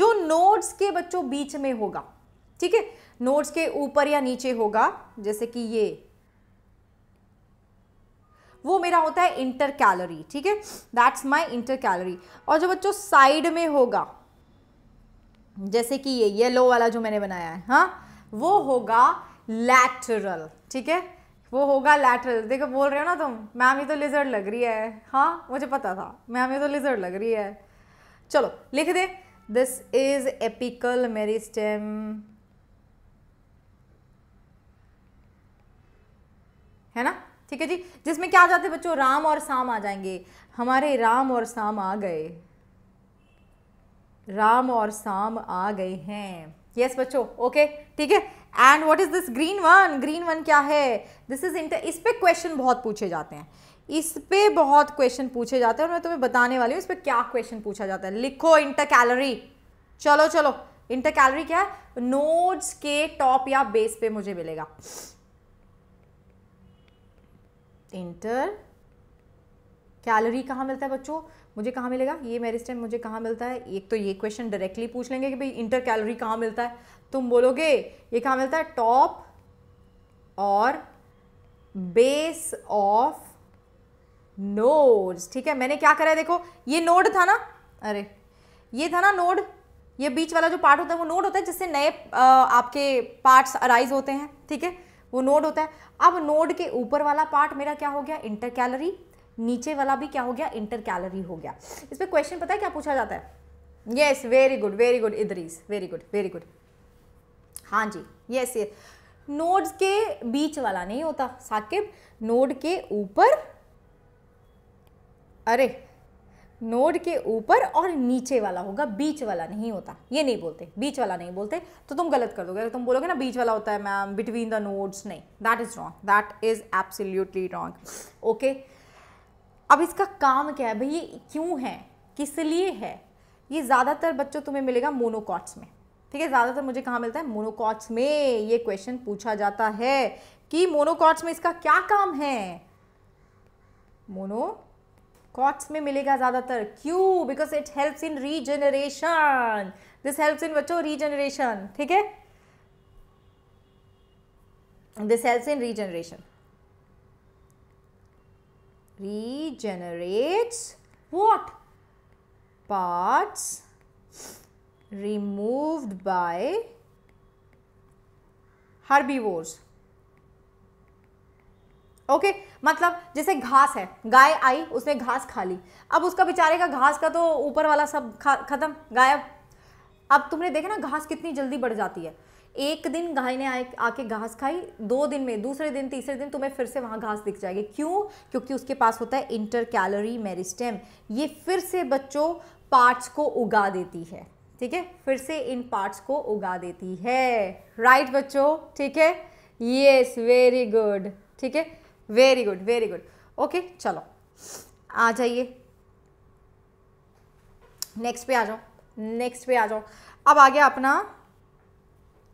जो नोड्स के बच्चों बीच में होगा ठीक है नोड्स के ऊपर या नीचे होगा जैसे कि ये वो मेरा होता है इंटर कैलोरी ठीक है दैट्स माय इंटर कैलोरी और जो बच्चों साइड में होगा जैसे कि ये येलो वाला जो मैंने बनाया है हाँ वो होगा लैटरल ठीक है वो होगा लैटरल देखो बोल रहे हो ना तुम मैम ये तो लिजर्ड लग रही है हाँ मुझे पता था मैम ये तो लिजर्ड लग रही है चलो लिख दे दिस इज एपिकल स्टेम है ना ठीक है जी जिसमें क्या आ जाते बच्चों राम और साम आ जाएंगे हमारे राम और साम आ गए राम और साम आ गए हैं यस yes, बच्चों ओके ठीक है and what is this green one green one क्या है दिस इज़ इंटर इस पर क्वेश्चन बहुत पूछे जाते हैं इस पर बहुत क्वेश्चन पूछे जाते हैं और मैं तुम्हें बताने वाली हूँ इस पर क्या क्वेश्चन पूछा जाता है लिखो इंटर कैलोरी चलो चलो इंटर कैलोरी क्या है नोड्स के टॉप या बेस पे मुझे मिलेगा इंटर कैलोरी कहाँ मिलता है बच्चों मुझे कहाँ मिलेगा ये स्टैंड मुझे कहाँ मिलता है एक तो ये क्वेश्चन डायरेक्टली पूछ लेंगे कि भाई इंटर कैलोरी कहाँ मिलता है तुम बोलोगे ये कहाँ मिलता है टॉप और बेस ऑफ नोड्स ठीक है मैंने क्या करा है देखो ये नोड था ना अरे ये था ना नोड ये बीच वाला जो पार्ट होता है वो नोड होता है जिससे नए आपके पार्ट्स अराइज होते हैं ठीक है वो नोड होता है अब नोड के ऊपर वाला पार्ट मेरा क्या हो गया इंटर कैलरी नीचे वाला भी क्या हो गया इंटर कैलरी हो गया इस पर क्वेश्चन पता है क्या पूछा जाता है yes very good very good Idris very good very good हाँ जी यस यस नोड्स के बीच वाला नहीं होता साकिब नोड के ऊपर अरे नोड के ऊपर और नीचे वाला होगा बीच वाला नहीं होता ये नहीं बोलते बीच वाला नहीं बोलते तो तुम गलत कर दोगे तुम बोलोगे ना बीच वाला होता है मैम बिटवीन द नोड्स नहीं that is wrong that is absolutely wrong okay अब इसका काम क्या है भाई ये क्यों है किस लिए है ये ज़्यादातर बच्चों तुम्हें मिलेगा मोनोकॉट्स में ठीक है ज़्यादातर मुझे कहाँ मिलता है मोनोकॉट्स में ये क्वेश्चन पूछा जाता है कि मोनोकॉट्स में इसका क्या काम है मोनोकॉट्स में मिलेगा ज़्यादातर क्यू because it helps in regeneration this helps in बच्चों रीजनरेशन ठीक है this helps in regeneration regenerates what parts removed by herbivores okay okay, मतलब जैसे घास है गाय आई उसने घास खा ली अब उसका बेचारे का घास का तो ऊपर वाला सब खत्म गायब अब तुमने देखा ना घास कितनी जल्दी बढ़ जाती है एक दिन गाय ने आए आके घास खाई दो दिन में दूसरे दिन तीसरे दिन तुम्हें फिर से वहाँ घास दिख जाएगी क्यों क्योंकि उसके पास होता है इंटर कैलोरी मेरिस्टेम ये फिर से बच्चों पार्ट्स को उगा देती है ठीक है फिर से इन पार्ट्स को उगा देती है राइट right, बच्चों ठीक है येस वेरी गुड ठीक है very good very good okay चलो आ जाइए नेक्स्ट पे आ जाओ नेक्स्ट पे आ जाओ अब आ गया अपना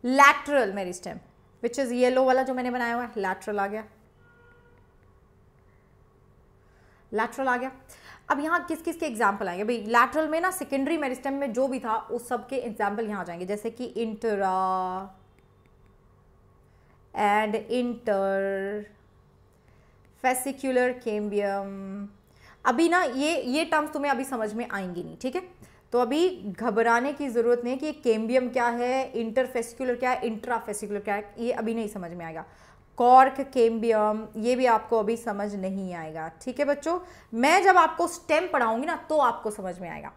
lateral stem which is yellow वाला जो मैंने बनाया हुआ है लैटरल आ गया लैटरल आ गया अब यहाँ किस किस के एग्जाम्पल आएंगे भाई लैटरल में ना सेकेंडरी मेरिस्टम में जो भी था उस सब के एग्जाम्पल यहाँ जाएंगे जैसे कि intra and interfascicular cambium अभी ना ये ये टर्म्स तुम्हें अभी समझ में आएंगी नहीं ठीक है तो अभी घबराने की ज़रूरत नहीं कि केम्बियम क्या है इंटरफेसिकुलर क्या है इंट्राफेसिकुलर क्या है ये अभी नहीं समझ में आएगा कॉर्क केम्बियम ये भी आपको अभी समझ नहीं आएगा ठीक है बच्चों मैं जब आपको स्टेम पढ़ाऊंगी ना तो आपको समझ में आएगा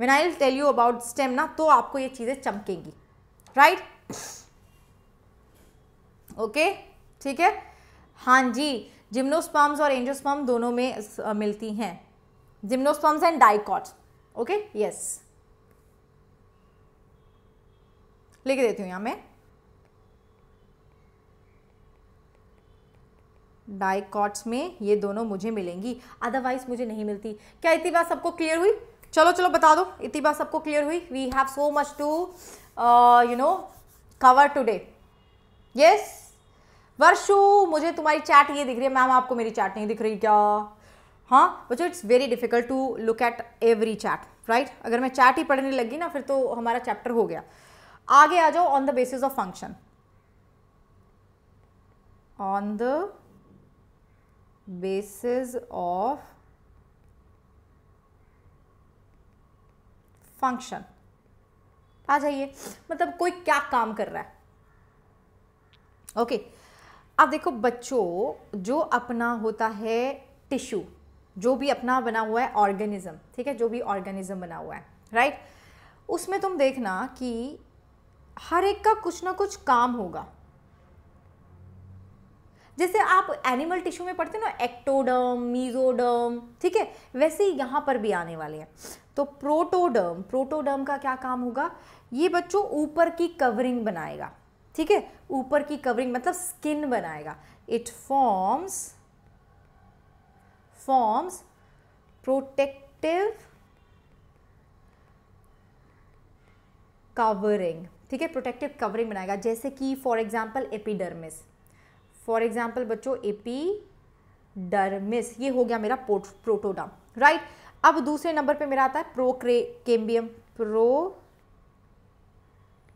when I tell you about stem ना तो आपको ये चीज़ें चमकेंगी राइट ओके ठीक है हाँ जी जिम्नोस्पम्स और एंजोस्पम दोनों में मिलती हैं gymnosperms and dicot okay yes लिख देती हूँ यहाँ मैं डाइकॉट्स में ये दोनों मुझे मिलेंगी अदरवाइज मुझे नहीं मिलती क्या इतनी बात सबको क्लियर हुई चलो चलो बता दो इतनी बात सबको क्लियर हुई we have so much to you know cover today yes Varshu मुझे तुम्हारी चैट ये दिख रही है मैम आपको मेरी चैट नहीं दिख रही क्या हाँ बच्चों it's very difficult to look at every chat right अगर मैं चैट ही पढ़ने लगी ना फिर तो हमारा चैप्टर हो गया आगे आ जाओ on the basis of function on the basis of function आ जाइए मतलब कोई क्या काम कर रहा है ओके okay. अब देखो बच्चों जो अपना होता है टिश्यू जो भी अपना बना हुआ है ऑर्गेनिज्म ठीक है जो भी ऑर्गेनिज्म बना हुआ है राइट right? उसमें तुम देखना कि हर एक का कुछ ना कुछ काम होगा जैसे आप एनिमल टिश्यू में पढ़ते ना एक्टोडम मीजोडम ठीक है वैसे ही यहाँ पर भी आने वाले हैं तो प्रोटोडर्म प्रोटोडर्म का क्या काम होगा ये बच्चों ऊपर की कवरिंग बनाएगा ठीक है ऊपर की कवरिंग मतलब स्किन बनाएगा it forms forms protective covering ठीक है प्रोटेक्टिव कवरिंग बनाएगा जैसे कि for example epidermis for example बच्चों एपीडर्मिस ये हो गया मेरा प्रोटोडम राइट अब दूसरे नंबर पे मेरा आता है प्रोक्रे केम्बियम प्रो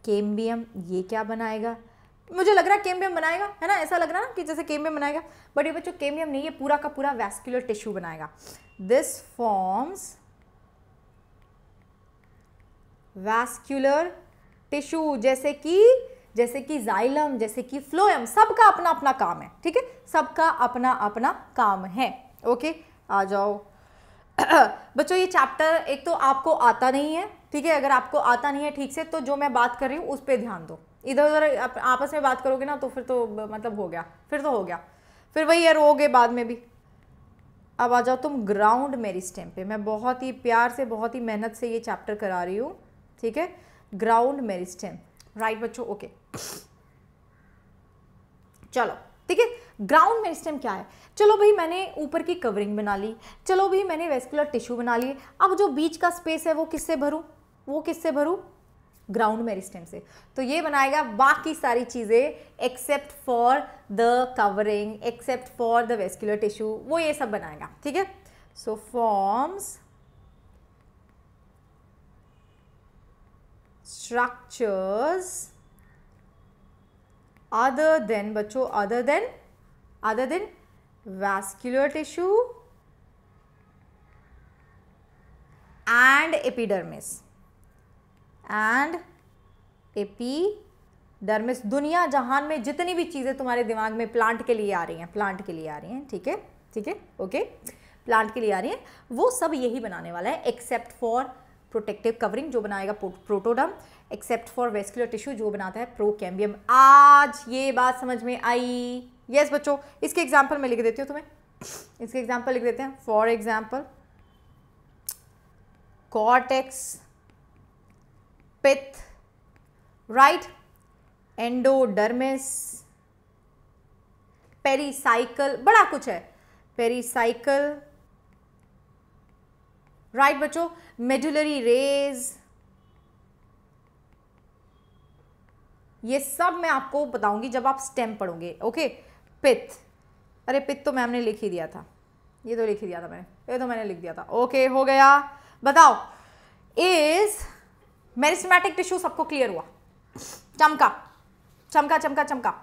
केम्बियम ये क्या बनाएगा मुझे लग रहा है केम्बियम बनाएगा है ना ऐसा लग रहा है ना कि जैसे केम्बियम बनाएगा बट ये बच्चों केम्बियम नहीं ये पूरा का पूरा वैस्कुलर टिश्यू बनाएगा दिस फॉर्म्स वैस्कुलर टिश्यू जैसे कि जैसे कि जाइलम जैसे कि फ्लोएम सबका अपना अपना काम है ठीक है सबका अपना अपना काम है ओके आ जाओ बच्चों ये चैप्टर एक तो आपको आता नहीं है ठीक है अगर आपको आता नहीं है ठीक से तो जो मैं बात कर रही हूँ उस पर ध्यान दो इधर उधर आप, आपस में बात करोगे ना तो फिर तो मतलब हो गया फिर तो हो गया फिर वही यार रोगे बाद में भी अब आ जाओ तुम ग्राउंड मेरी स्टेम पे मैं बहुत ही प्यार से बहुत ही मेहनत से ये चैप्टर करा रही हूँ ठीक है ग्राउंड मेरी स्टेम राइट बच्चों ओके चलो ठीक है ग्राउंड मेरिस्टम क्या है चलो भाई मैंने ऊपर की कवरिंग बना ली चलो भाई मैंने वेस्कुलर टिश्यू बना लिए अब जो बीच का स्पेस है वो किससे भरूं वो किससे भरूं ग्राउंड मेरिस्टेम से तो ये बनाएगा बाकी सारी चीज़ें except for the covering except for the vascular tissue वो ये सब बनाएगा ठीक है so forms structures other than बच्चों other than other than vascular tissue and epidermis and epidermis दुनिया जहान में जितनी भी चीज़ें तुम्हारे दिमाग में प्लांट के लिए आ रही हैं प्लांट के लिए आ रही हैं ठीक है ठीक है ओके प्लांट के लिए आ रही हैं वो सब यही बनाने वाला है एक्सेप्ट फॉर प्रोटेक्टिव कवरिंग जो बनाएगा protoderm except for vascular tissue जो बनाता है प्रोकैम्बियम आज ये बात समझ में आई यस yes, बच्चों इसके एग्जाम्पल मैं लिख देती हूँ तुम्हें इसके एग्जाम्पल लिख देते हैं for example cortex pith right endodermis pericycle बड़ा कुछ है पेरीसाइकल राइट right, बच्चों मेडुलरी रेज ये सब मैं आपको बताऊंगी जब आप स्टेम पढ़ोगे ओके पित्त अरे पित्त तो मैम ने लिख ही दिया था ये तो लिख ही दिया था मैंने ये तो मैंने लिख दिया था ओके हो गया बताओ इज मेरिस्टमैटिक टिश्यू सबको क्लियर हुआ चमका चमका चमका चमका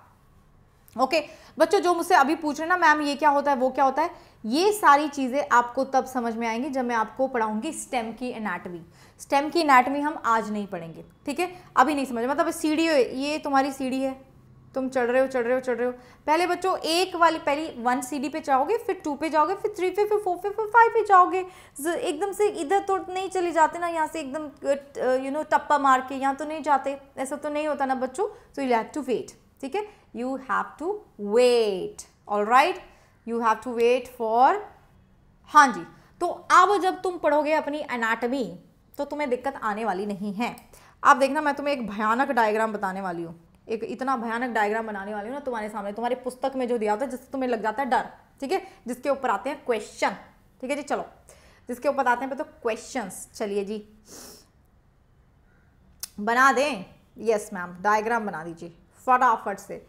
ओके बच्चों जो मुझसे अभी पूछ रहे ना मैम ये क्या होता है वो क्या होता है ये सारी चीज़ें आपको तब समझ में आएंगी जब मैं आपको पढ़ाऊंगी स्टेम की एनाटमी स्टेम की एनाटमी हम आज नहीं पढ़ेंगे ठीक है अभी नहीं समझ मतलब सीढ़ी ये तुम्हारी सीढ़ी है तुम चढ़ रहे हो चढ़ रहे हो चढ़ रहे हो पहले बच्चों एक वाली पहली वन सीढ़ी पे जाओगे फिर टू पे जाओगे फिर थ्री पे फिर फोर पे फिर फाइव पे जाओगे एकदम से इधर तो नहीं चले जाते ना यहाँ से एकदम यू नो टप्पा मार के यहाँ तो नहीं जाते ऐसा तो नहीं होता ना बच्चों so you have to wait ठीक है you have to wait all right you have to wait for हाँ जी तो अब जब तुम पढ़ोगे अपनी एनाटमी तो तुम्हें दिक्कत आने वाली नहीं है आप देखना मैं तुम्हें एक भयानक डायग्राम बताने वाली हूँ एक इतना भयानक डायग्राम बनाने वाली हूँ ना तुम्हारे सामने तुम्हारी पुस्तक में जो दिया होता है जिससे तुम्हें लग जाता है डर ठीक है जिसके ऊपर आते हैं क्वेश्चन ठीक है जी चलो जिसके ऊपर आते हैं तो क्वेश्चन चलिए जी बना दें यस मैम डायग्राम बना दीजिए फटाफट से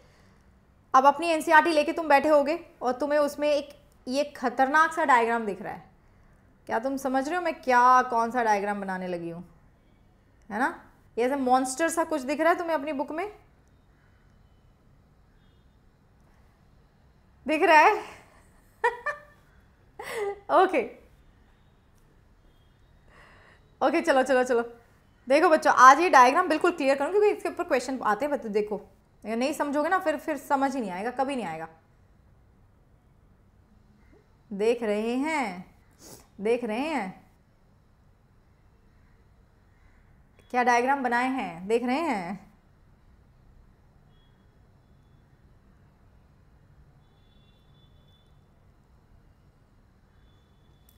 अब अपनी एन e लेके तुम बैठे होगे और तुम्हें उसमें एक ये खतरनाक सा डायग्राम दिख रहा है क्या तुम समझ रहे हो मैं क्या कौन सा डायग्राम बनाने लगी हूँ है ना ये ऐसा मॉन्स्टर सा कुछ दिख रहा है तुम्हें अपनी बुक में दिख रहा है ओके ओके चलो चलो चलो देखो बच्चों आज ये डायग्राम बिल्कुल क्लियर करूँ क्योंकि इसके ऊपर क्वेश्चन आते हैं बच्चों देखो अगर नहीं समझोगे ना फिर फिर समझ ही नहीं आएगा कभी नहीं आएगा देख रहे हैं देख रहे हैं क्या डायग्राम बनाए हैं देख रहे हैं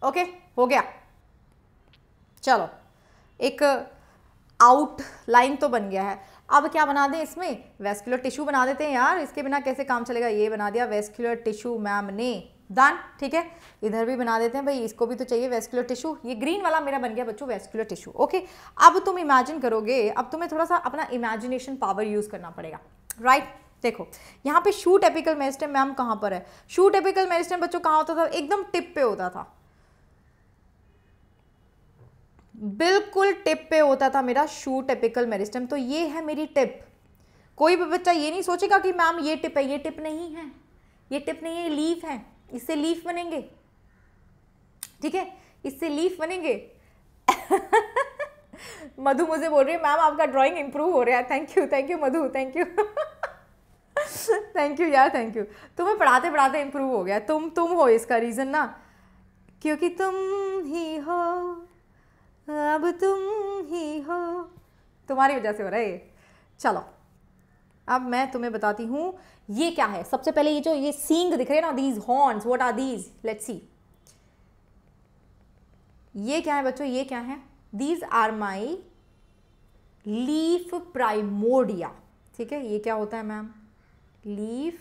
ओके हो गया चलो एक आउट लाइन तो बन गया है अब क्या बना दें इसमें वेस्कुलर टिश्यू बना देते हैं यार इसके बिना कैसे काम चलेगा ये बना दिया वेस्कुलर टिश्यू मैम ने दान ठीक है इधर भी बना देते हैं भाई इसको भी तो चाहिए वेस्कुलर टिश्यू ये ग्रीन वाला मेरा बन गया बच्चों वेस्कुलर टिश्यू ओके अब तुम इमेजिन करोगे अब तुम्हें थोड़ा सा अपना इमेजिनेशन पावर यूज़ करना पड़ेगा राइट देखो यहाँ पे शूट एपिकल मेरिस्टम मैम कहाँ पर है शूट एपिकल मेरिस्टम बच्चों कहाँ होता था एकदम टिप पे होता था बिल्कुल टिप पे होता था मेरा शू टिपिकल मेरिस्टम तो ये है मेरी टिप कोई भी बच्चा ये नहीं सोचेगा कि मैम ये टिप है ये टिप नहीं है ये टिप नहीं है लीफ है इससे लीफ बनेंगे ठीक है इससे लीफ बनेंगे मधु मुझे बोल रही है मैम आपका ड्राइंग इंप्रूव हो रहा है thank you thank you Madhu thank you thank you यार थैंक यू तुम्हें पढ़ाते पढ़ाते इम्प्रूव हो गया तुम तुम हो इसका रीज़न ना क्योंकि तुम ही हो अब तुम ही हो तुम्हारी वजह से हो रहा है चलो अब मैं तुम्हें बताती हूँ ये क्या है सबसे पहले ये जो ये सींग दिख रहे हैं ना these horns what are these let's see ये क्या है बच्चों ये क्या है these are my leaf primordia ठीक है ये क्या होता है मैम लीफ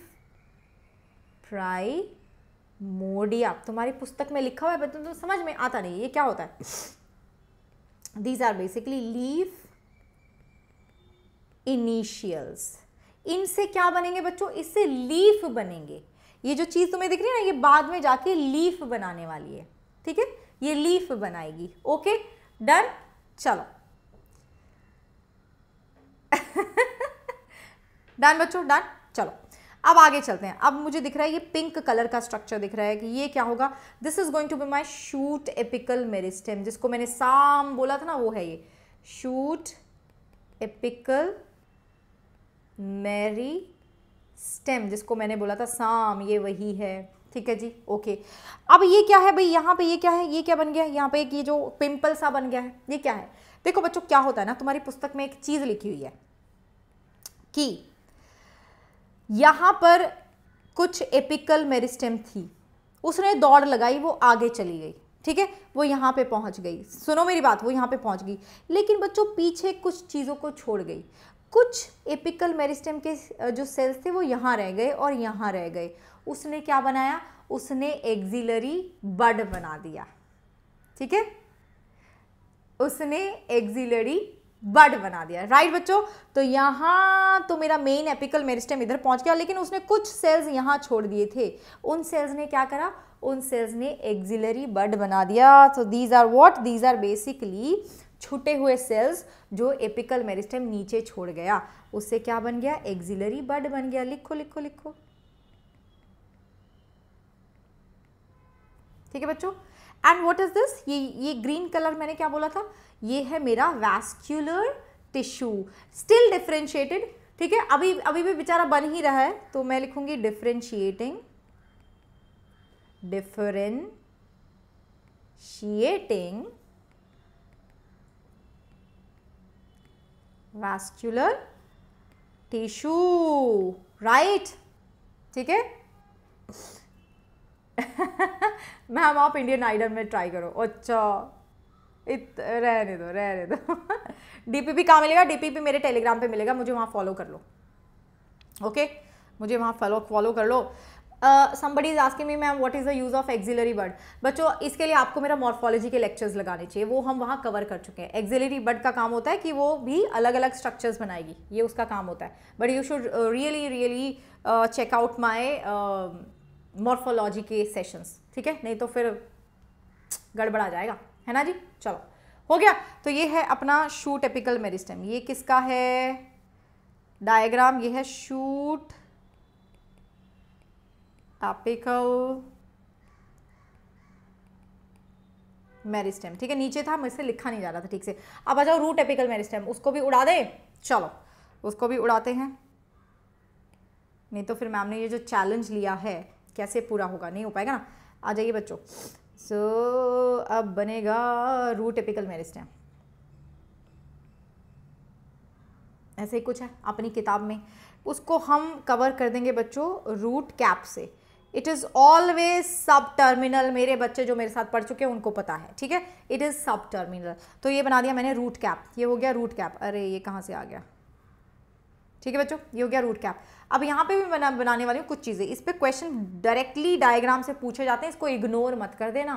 प्राइमोडिया तुम्हारी पुस्तक में लिखा हुआ है बच्चों तो समझ में आता नहीं ये क्या होता है these are basically leaf initials इनसे क्या बनेंगे बच्चों इससे लीफ बनेंगे ये जो चीज़ तुम्हें दिख रही है ना ये बाद में जाके लीफ बनाने वाली है ठीक है ये लीफ बनाएगी ओके डन चलो डन बच्चों डन चलो अब आगे चलते हैं अब मुझे दिख रहा है ये पिंक कलर का स्ट्रक्चर दिख रहा है कि ये क्या होगा this is going to be my shoot apical meristem जिसको मैंने साम बोला था ना वो है ये शूट एपिकल मेरी स्टेम जिसको मैंने बोला था साम ये वही है ठीक है जी ओके अब ये क्या है भाई यहाँ पे ये क्या है ये क्या बन गया है यहाँ पे एक ये जो पिंपल सा बन गया है ये क्या है देखो बच्चों क्या होता है ना तुम्हारी पुस्तक में एक चीज़ लिखी हुई है कि यहाँ पर कुछ एपिकल मेरिस्टेम थी उसने दौड़ लगाई वो आगे चली गई ठीक है वो यहाँ पे पहुँच गई सुनो मेरी बात वो यहाँ पे पहुँच गई लेकिन बच्चों पीछे कुछ चीज़ों को छोड़ गई कुछ एपिकल मेरिस्टेम के जो सेल्स थे वो यहाँ रह गए और यहाँ रह गए उसने क्या बनाया उसने एक्जिलरी बड बना दिया ठीक है उसने एक्जिलरी बड बना दिया राइट बच्चों तो यहाँ तो मेरा मेन एपिकल मेरिस्टेम इधर पहुँच गया लेकिन उसने कुछ सेल्स यहाँ छोड़ दिए थे उन सेल्स ने क्या करा उन सेल्स ने एक्जिलरी बड बना दिया so these are what these are basically छूटे हुए सेल्स जो एपिकल मेरिस्टेम नीचे छोड़ गया उससे क्या बन गया एक्जिलरी बड बन गया लिखो लिखो लिखो ठीक है बच्चों एंड वॉट इज दिस ये ये ग्रीन कलर मैंने क्या बोला था ये है मेरा वैस्क्यूलर टिश्यू स्टिल डिफ्रेंशिएटेड ठीक है अभी अभी भी बेचारा बन ही रहा है तो मैं लिखूंगी differentiating differentiating vascular tissue right ठीक है मैम आप इंडियन आइडल में ट्राई करो अच्छा इत रहने दो रहने दो डीपीपी कहाँ मिलेगा डीपीपी मेरे टेलीग्राम पे मिलेगा मुझे वहाँ फॉलो कर लो ओके मुझे वहाँ फॉलो फॉलो कर लो somebody is asking me ma'am what is the use of axillary bud बच्चों इसके लिए आपको मेरा मॉर्फोलॉजी के लेक्चर्स लगाने चाहिए वो हम वहाँ कवर कर चुके हैं एक्जिलरी बर्ड का काम होता है कि वो भी अलग अलग स्ट्रक्चर्स बनाएगी ये उसका काम होता है but you should really really check out my morphology के सेशंस ठीक है नहीं तो फिर गड़बड़ा जाएगा है ना जी चलो हो गया तो ये है अपना शूट एपिकल मेरिस्टम ये किसका है डायग्राम ये है शूट एपिकल मेरिस्टम ठीक है नीचे था मुझसे लिखा नहीं जा रहा था ठीक से अब आ जाओ रूट एपिकल मेरिस्टम उसको भी उड़ा दें चलो उसको भी उड़ाते हैं नहीं तो फिर मैम ने ये जो चैलेंज लिया है कैसे पूरा होगा नहीं हो पाएगा ना आ जाइए बच्चों सो so, अब बनेगा रू टिपिकल मेरिस्टेम ऐसे ही कुछ है अपनी किताब में उसको हम कवर कर देंगे बच्चों रूट कैप से it is always subterminal मेरे बच्चे जो मेरे साथ पढ़ चुके हैं उनको पता है ठीक है इट इज़ सब टर्मिनल तो ये बना दिया मैंने रूट कैप ये हो गया रूट कैप अरे ये कहाँ से आ गया ठीक है बच्चों ये हो गया रूट कैप अब यहाँ पे भी बना बनाने वाली हूँ कुछ चीज़ें इस पर क्वेश्चन डायरेक्टली डायग्राम से पूछे जाते हैं इसको इग्नोर मत कर देना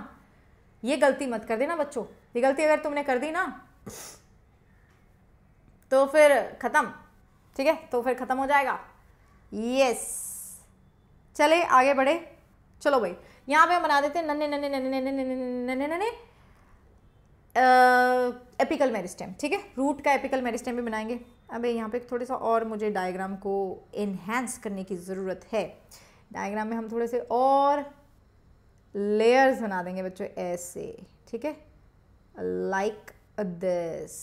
ये गलती मत कर देना बच्चों ये गलती अगर तुमने कर दी ना तो फिर ख़त्म ठीक है तो फिर ख़त्म हो जाएगा यस चले आगे बढ़े चलो भाई यहाँ पे हम बना देते हैं नन्हे नन्हे नन्हे नन्हे नन्हे नन्हे नन्हे एपिकल मेरिस्टेम ठीक है रूट का एपिकल मेरिस्टेम भी बनाएंगे अबे यहाँ पे थोड़ा सा और मुझे डायग्राम को इन्हेंस करने की ज़रूरत है डायग्राम में हम थोड़े से और लेयर्स बना देंगे बच्चों ऐसे ठीक है लाइक दिस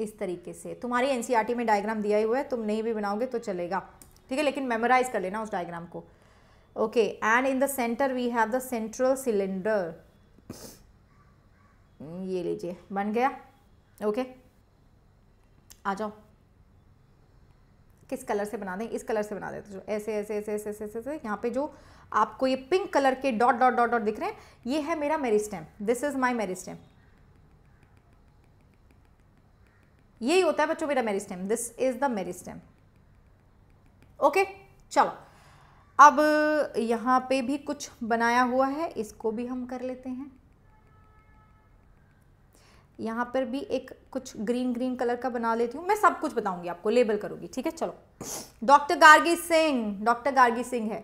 इस तरीके से तुम्हारी एन e में डायग्राम दिया ही हुआ है तुम नहीं भी बनाओगे तो चलेगा ठीक है लेकिन मेमोराइज कर लेना उस डायग्राम को okay and in the centre we have the central cylinder hmm, ये लीजिए बन गया ओके आ जाओ किस कलर से बना दें इस कलर से बना देते जो ऐसे ऐसे ऐसे ऐसे ऐसे ऐसे यहाँ पे जो आपको ये पिंक कलर के डॉट डॉट डॉट डॉट दिख रहे हैं ये है मेरा meristem this is my meristem यही होता है बच्चों मेरा meristem this is the meristem okay चलो अब यहाँ पे भी कुछ बनाया हुआ है इसको भी हम कर लेते हैं यहाँ पर भी एक कुछ ग्रीन ग्रीन कलर का बना लेती हूँ मैं सब कुछ बताऊंगी आपको लेबल करूंगी ठीक है चलो डॉक्टर गार्गी सिंह डॉक्टर गार्गी सिंह है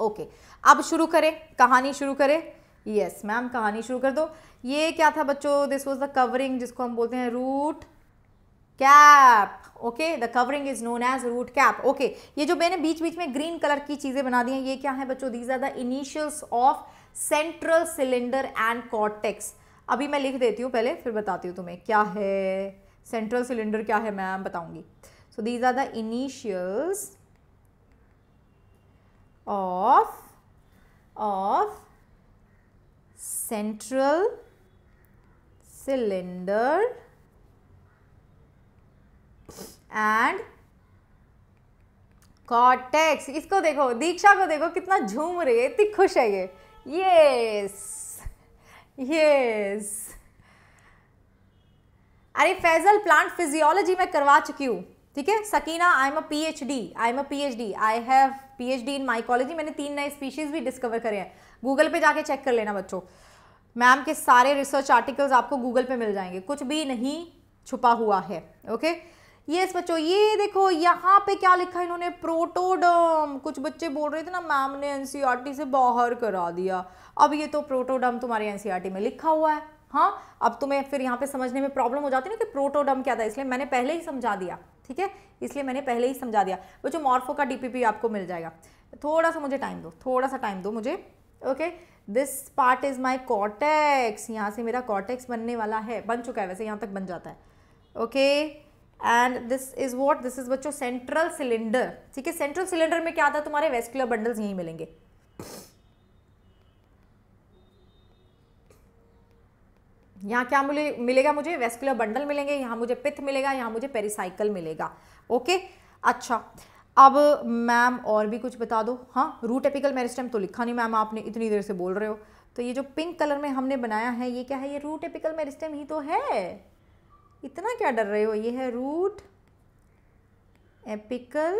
ओके अब शुरू करें कहानी शुरू करें यस मैम कहानी शुरू कर दो ये क्या था बच्चों दिस वॉज द कवरिंग जिसको हम बोलते हैं root cap okay the covering is known as root cap okay ये जो मैंने बीच बीच में ग्रीन कलर की चीज़ें बना दी हैं ये क्या है बच्चों these are the initials of central cylinder and cortex अभी मैं लिख देती हूँ पहले फिर बताती हूँ तुम्हें क्या है सेंट्रल सिलेंडर क्या है मैम बताऊँगी so these are the initials of of central cylinder and cortex इसको देखो दीक्षा को देखो कितना झूम रही है इतनी खुश है ये ये यस अरे फैजल प्लांट फिजियोलॉजी में करवा चुकी हूँ ठीक है Sakina I am a P H D I am a P H D I have P H D in mycology मैंने तीन नए स्पीशीज़ भी डिस्कवर करे हैं गूगल पे जाके चेक कर लेना बच्चों मैम के सारे रिसर्च आर्टिकल्स आपको गूगल पे मिल जाएंगे कुछ भी नहीं छुपा हुआ है ओके okay? यस yes, बच्चों ये देखो यहाँ पे क्या लिखा है इन्होंने प्रोटोडम कुछ बच्चे बोल रहे थे ना मैम ने एनसीईआरटी e से बाहर करा दिया अब ये तो प्रोटोडम तुम्हारे एनसीईआरटी e में लिखा हुआ है हाँ अब तुम्हें फिर यहाँ पे समझने में प्रॉब्लम हो जाती है ना कि प्रोटोडम क्या था इसलिए मैंने पहले ही समझा दिया ठीक है इसलिए मैंने पहले ही समझा दिया बच्चों मॉर्फो का डीपीपी आपको मिल जाएगा थोड़ा सा मुझे टाइम दो थोड़ा सा टाइम दो मुझे okay this part is my cortex यहाँ से मेरा कॉटेक्स बनने वाला है बन चुका है वैसे यहाँ तक बन जाता है okay okay? And this is what this is बच्चों सेंट्रल सिलेंडर ठीक है सेंट्रल सिलेंडर में क्या आता है तुम्हारे वेस्कुलर बंडल्स यहीं मिलेंगे यहाँ क्या मुझे मिलेगा मुझे वेस्कुलर बंडल मिलेंगे यहाँ मुझे पिथ मिलेगा यहाँ मुझे पेरिसाइकल मिलेगा ओके अच्छा अब मैम और भी कुछ बता दो हाँ रूट एपिकल मेरिस्टम तो लिखा नहीं मैम आपने इतनी देर से बोल रहे हो तो ये जो पिंक कलर में हमने बनाया है ये क्या है ये रूट एपिकल मेरिस्टम ही तो है इतना क्या डर रहे हो ये है रूट एपिकल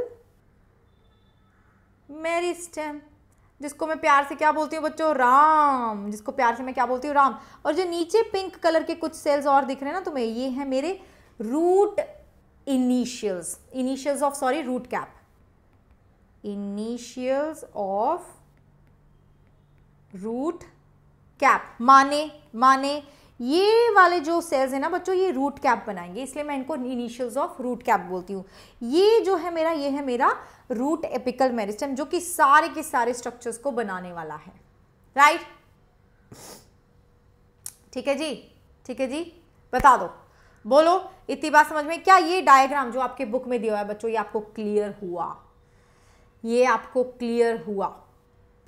मेरिस्टेम जिसको मैं प्यार से क्या बोलती हूँ बच्चों राम जिसको प्यार से मैं क्या बोलती हूँ राम और जो नीचे पिंक कलर के कुछ सेल्स और दिख रहे हैं ना तुम्हें ये है मेरे root initials initials of sorry root cap initials of root cap माने माने ये वाले जो सेल्स हैं ना बच्चों ये रूट कैप बनाएंगे इसलिए मैं इनको इनिशियल्स ऑफ रूट कैप बोलती हूँ ये जो है मेरा ये है मेरा रूट एपिकल मेरिस्टम जो कि सारे के सारे स्ट्रक्चर्स को बनाने वाला है राइट ठीक है जी ठीक है जी बता दो बोलो इतनी बात समझ में क्या ये डायग्राम जो आपके बुक में दिया हुआ है बच्चों ये आपको क्लियर हुआ ये आपको क्लियर हुआ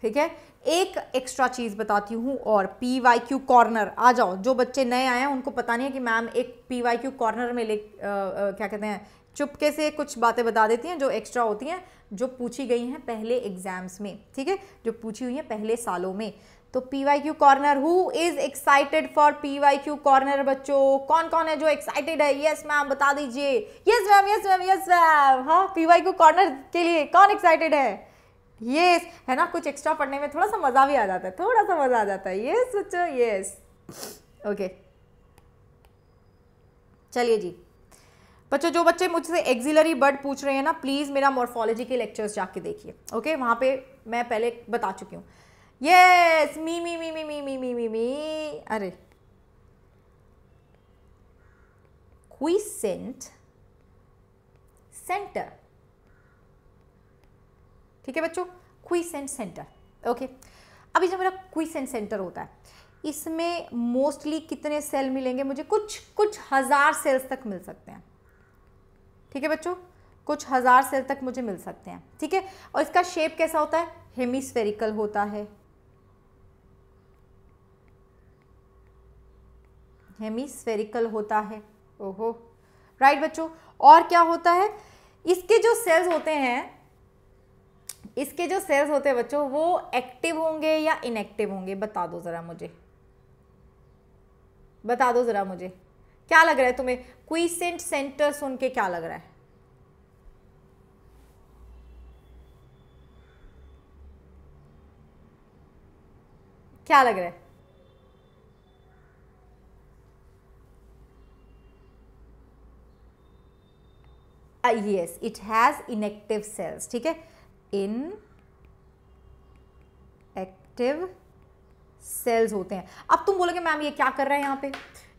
ठीक है एक एक्स्ट्रा चीज़ बताती हूँ और पी वाई क्यू कॉर्नर आ जाओ जो बच्चे नए आए हैं उनको पता नहीं है कि मैम एक पी वाई क्यू कॉर्नर में ले आ, आ, क्या कहते हैं चुपके से कुछ बातें बता देती हैं जो एक्स्ट्रा होती हैं जो पूछी गई हैं पहले एग्जाम्स में ठीक है जो पूछी हुई हैं पहले सालों में तो P Y Q corner who is excited for P Y Q corner बच्चों कौन कौन है जो एक्साइटेड है यस मैम बता दीजिए yes ma'am yes ma'am yes ma'am हाँ पी वाई क्यू कॉर्नर के लिए कौन एक्साइटेड है ये yes, है ना कुछ एक्स्ट्रा पढ़ने में थोड़ा सा मज़ा भी आ जाता है थोड़ा सा मज़ा आ जाता है ये सोचो यस ओके चलिए जी बच्चों जो बच्चे मुझसे एक्जिलरी बर्ड पूछ रहे हैं ना प्लीज़ मेरा मॉर्फोलॉजी के लेक्चर्स जाके देखिए ओके okay? वहाँ पे मैं पहले बता चुकी हूँ यस मी मी मी मी मी मी मी मी मी अरे सेंट सेंटर ठीक है बच्चों क्विस एंड सेंटर ओके अभी जो मेरा क्विस एंड सेंटर होता है इसमें मोस्टली कितने सेल मिलेंगे मुझे कुछ कुछ हज़ार सेल्स तक मिल सकते हैं ठीक है बच्चों कुछ हज़ार सेल तक मुझे मिल सकते हैं ठीक है और इसका शेप कैसा होता है हेमिस्फेरिकल होता है हेमिस्फेरिकल होता है ओहो राइट बच्चों और क्या होता है इसके जो सेल्स होते हैं इसके जो सेल्स होते हैं बच्चों वो एक्टिव होंगे या इनएक्टिव होंगे बता दो ज़रा मुझे बता दो ज़रा मुझे क्या लग रहा है तुम्हें क्वीसेंट सेंटर सुन के क्या लग रहा है क्या लग रहा है yes it has inactive cells ठीक है इन एक्टिव सेल्स होते हैं अब तुम बोलोगे मैम ये क्या कर रहे हैं यहाँ पे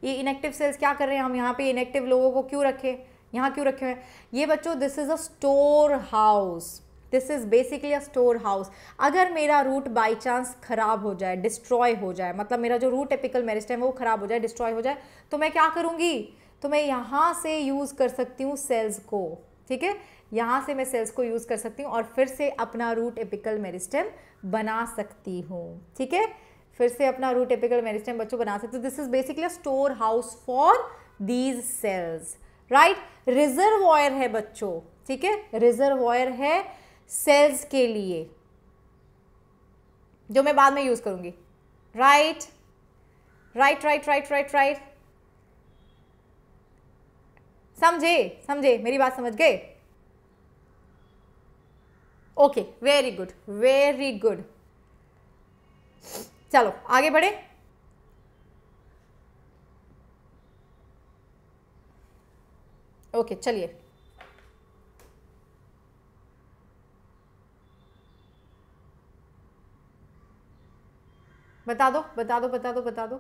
ये इनएक्टिव सेल्स क्या कर रहे हैं हम यहाँ पे इनएक्टिव लोगों को क्यों रखे यहाँ क्यों रखे हुए हैं ये बच्चों this is a store house this is basically a store house अगर मेरा रूट बाई चांस खराब हो जाए डिस्ट्रॉय हो जाए मतलब मेरा जो रूट एपिकल मेरिस्टम है वो खराब हो जाए डिस्ट्रॉय हो जाए तो मैं क्या करूँगी तो मैं यहाँ से यूज़ कर सकती हूँ सेल्स को ठीक है यहाँ से मैं सेल्स को यूज़ कर सकती हूँ और फिर से अपना रूट एपिकल मेरिस्टम बना सकती हूँ ठीक है फिर से अपना रूट एपिकल मेरिस्टम बच्चों बना सकते हो this is basically store house for these cells right ऑयर है बच्चों ठीक है ऑयर है सेल्स के लिए जो मैं बाद में यूज़ करूंगी right right right right right right समझे समझे मेरी बात समझ गए okay very good very good चलो आगे बढ़े ओके चलिए बता दो बता दो बता दो बता दो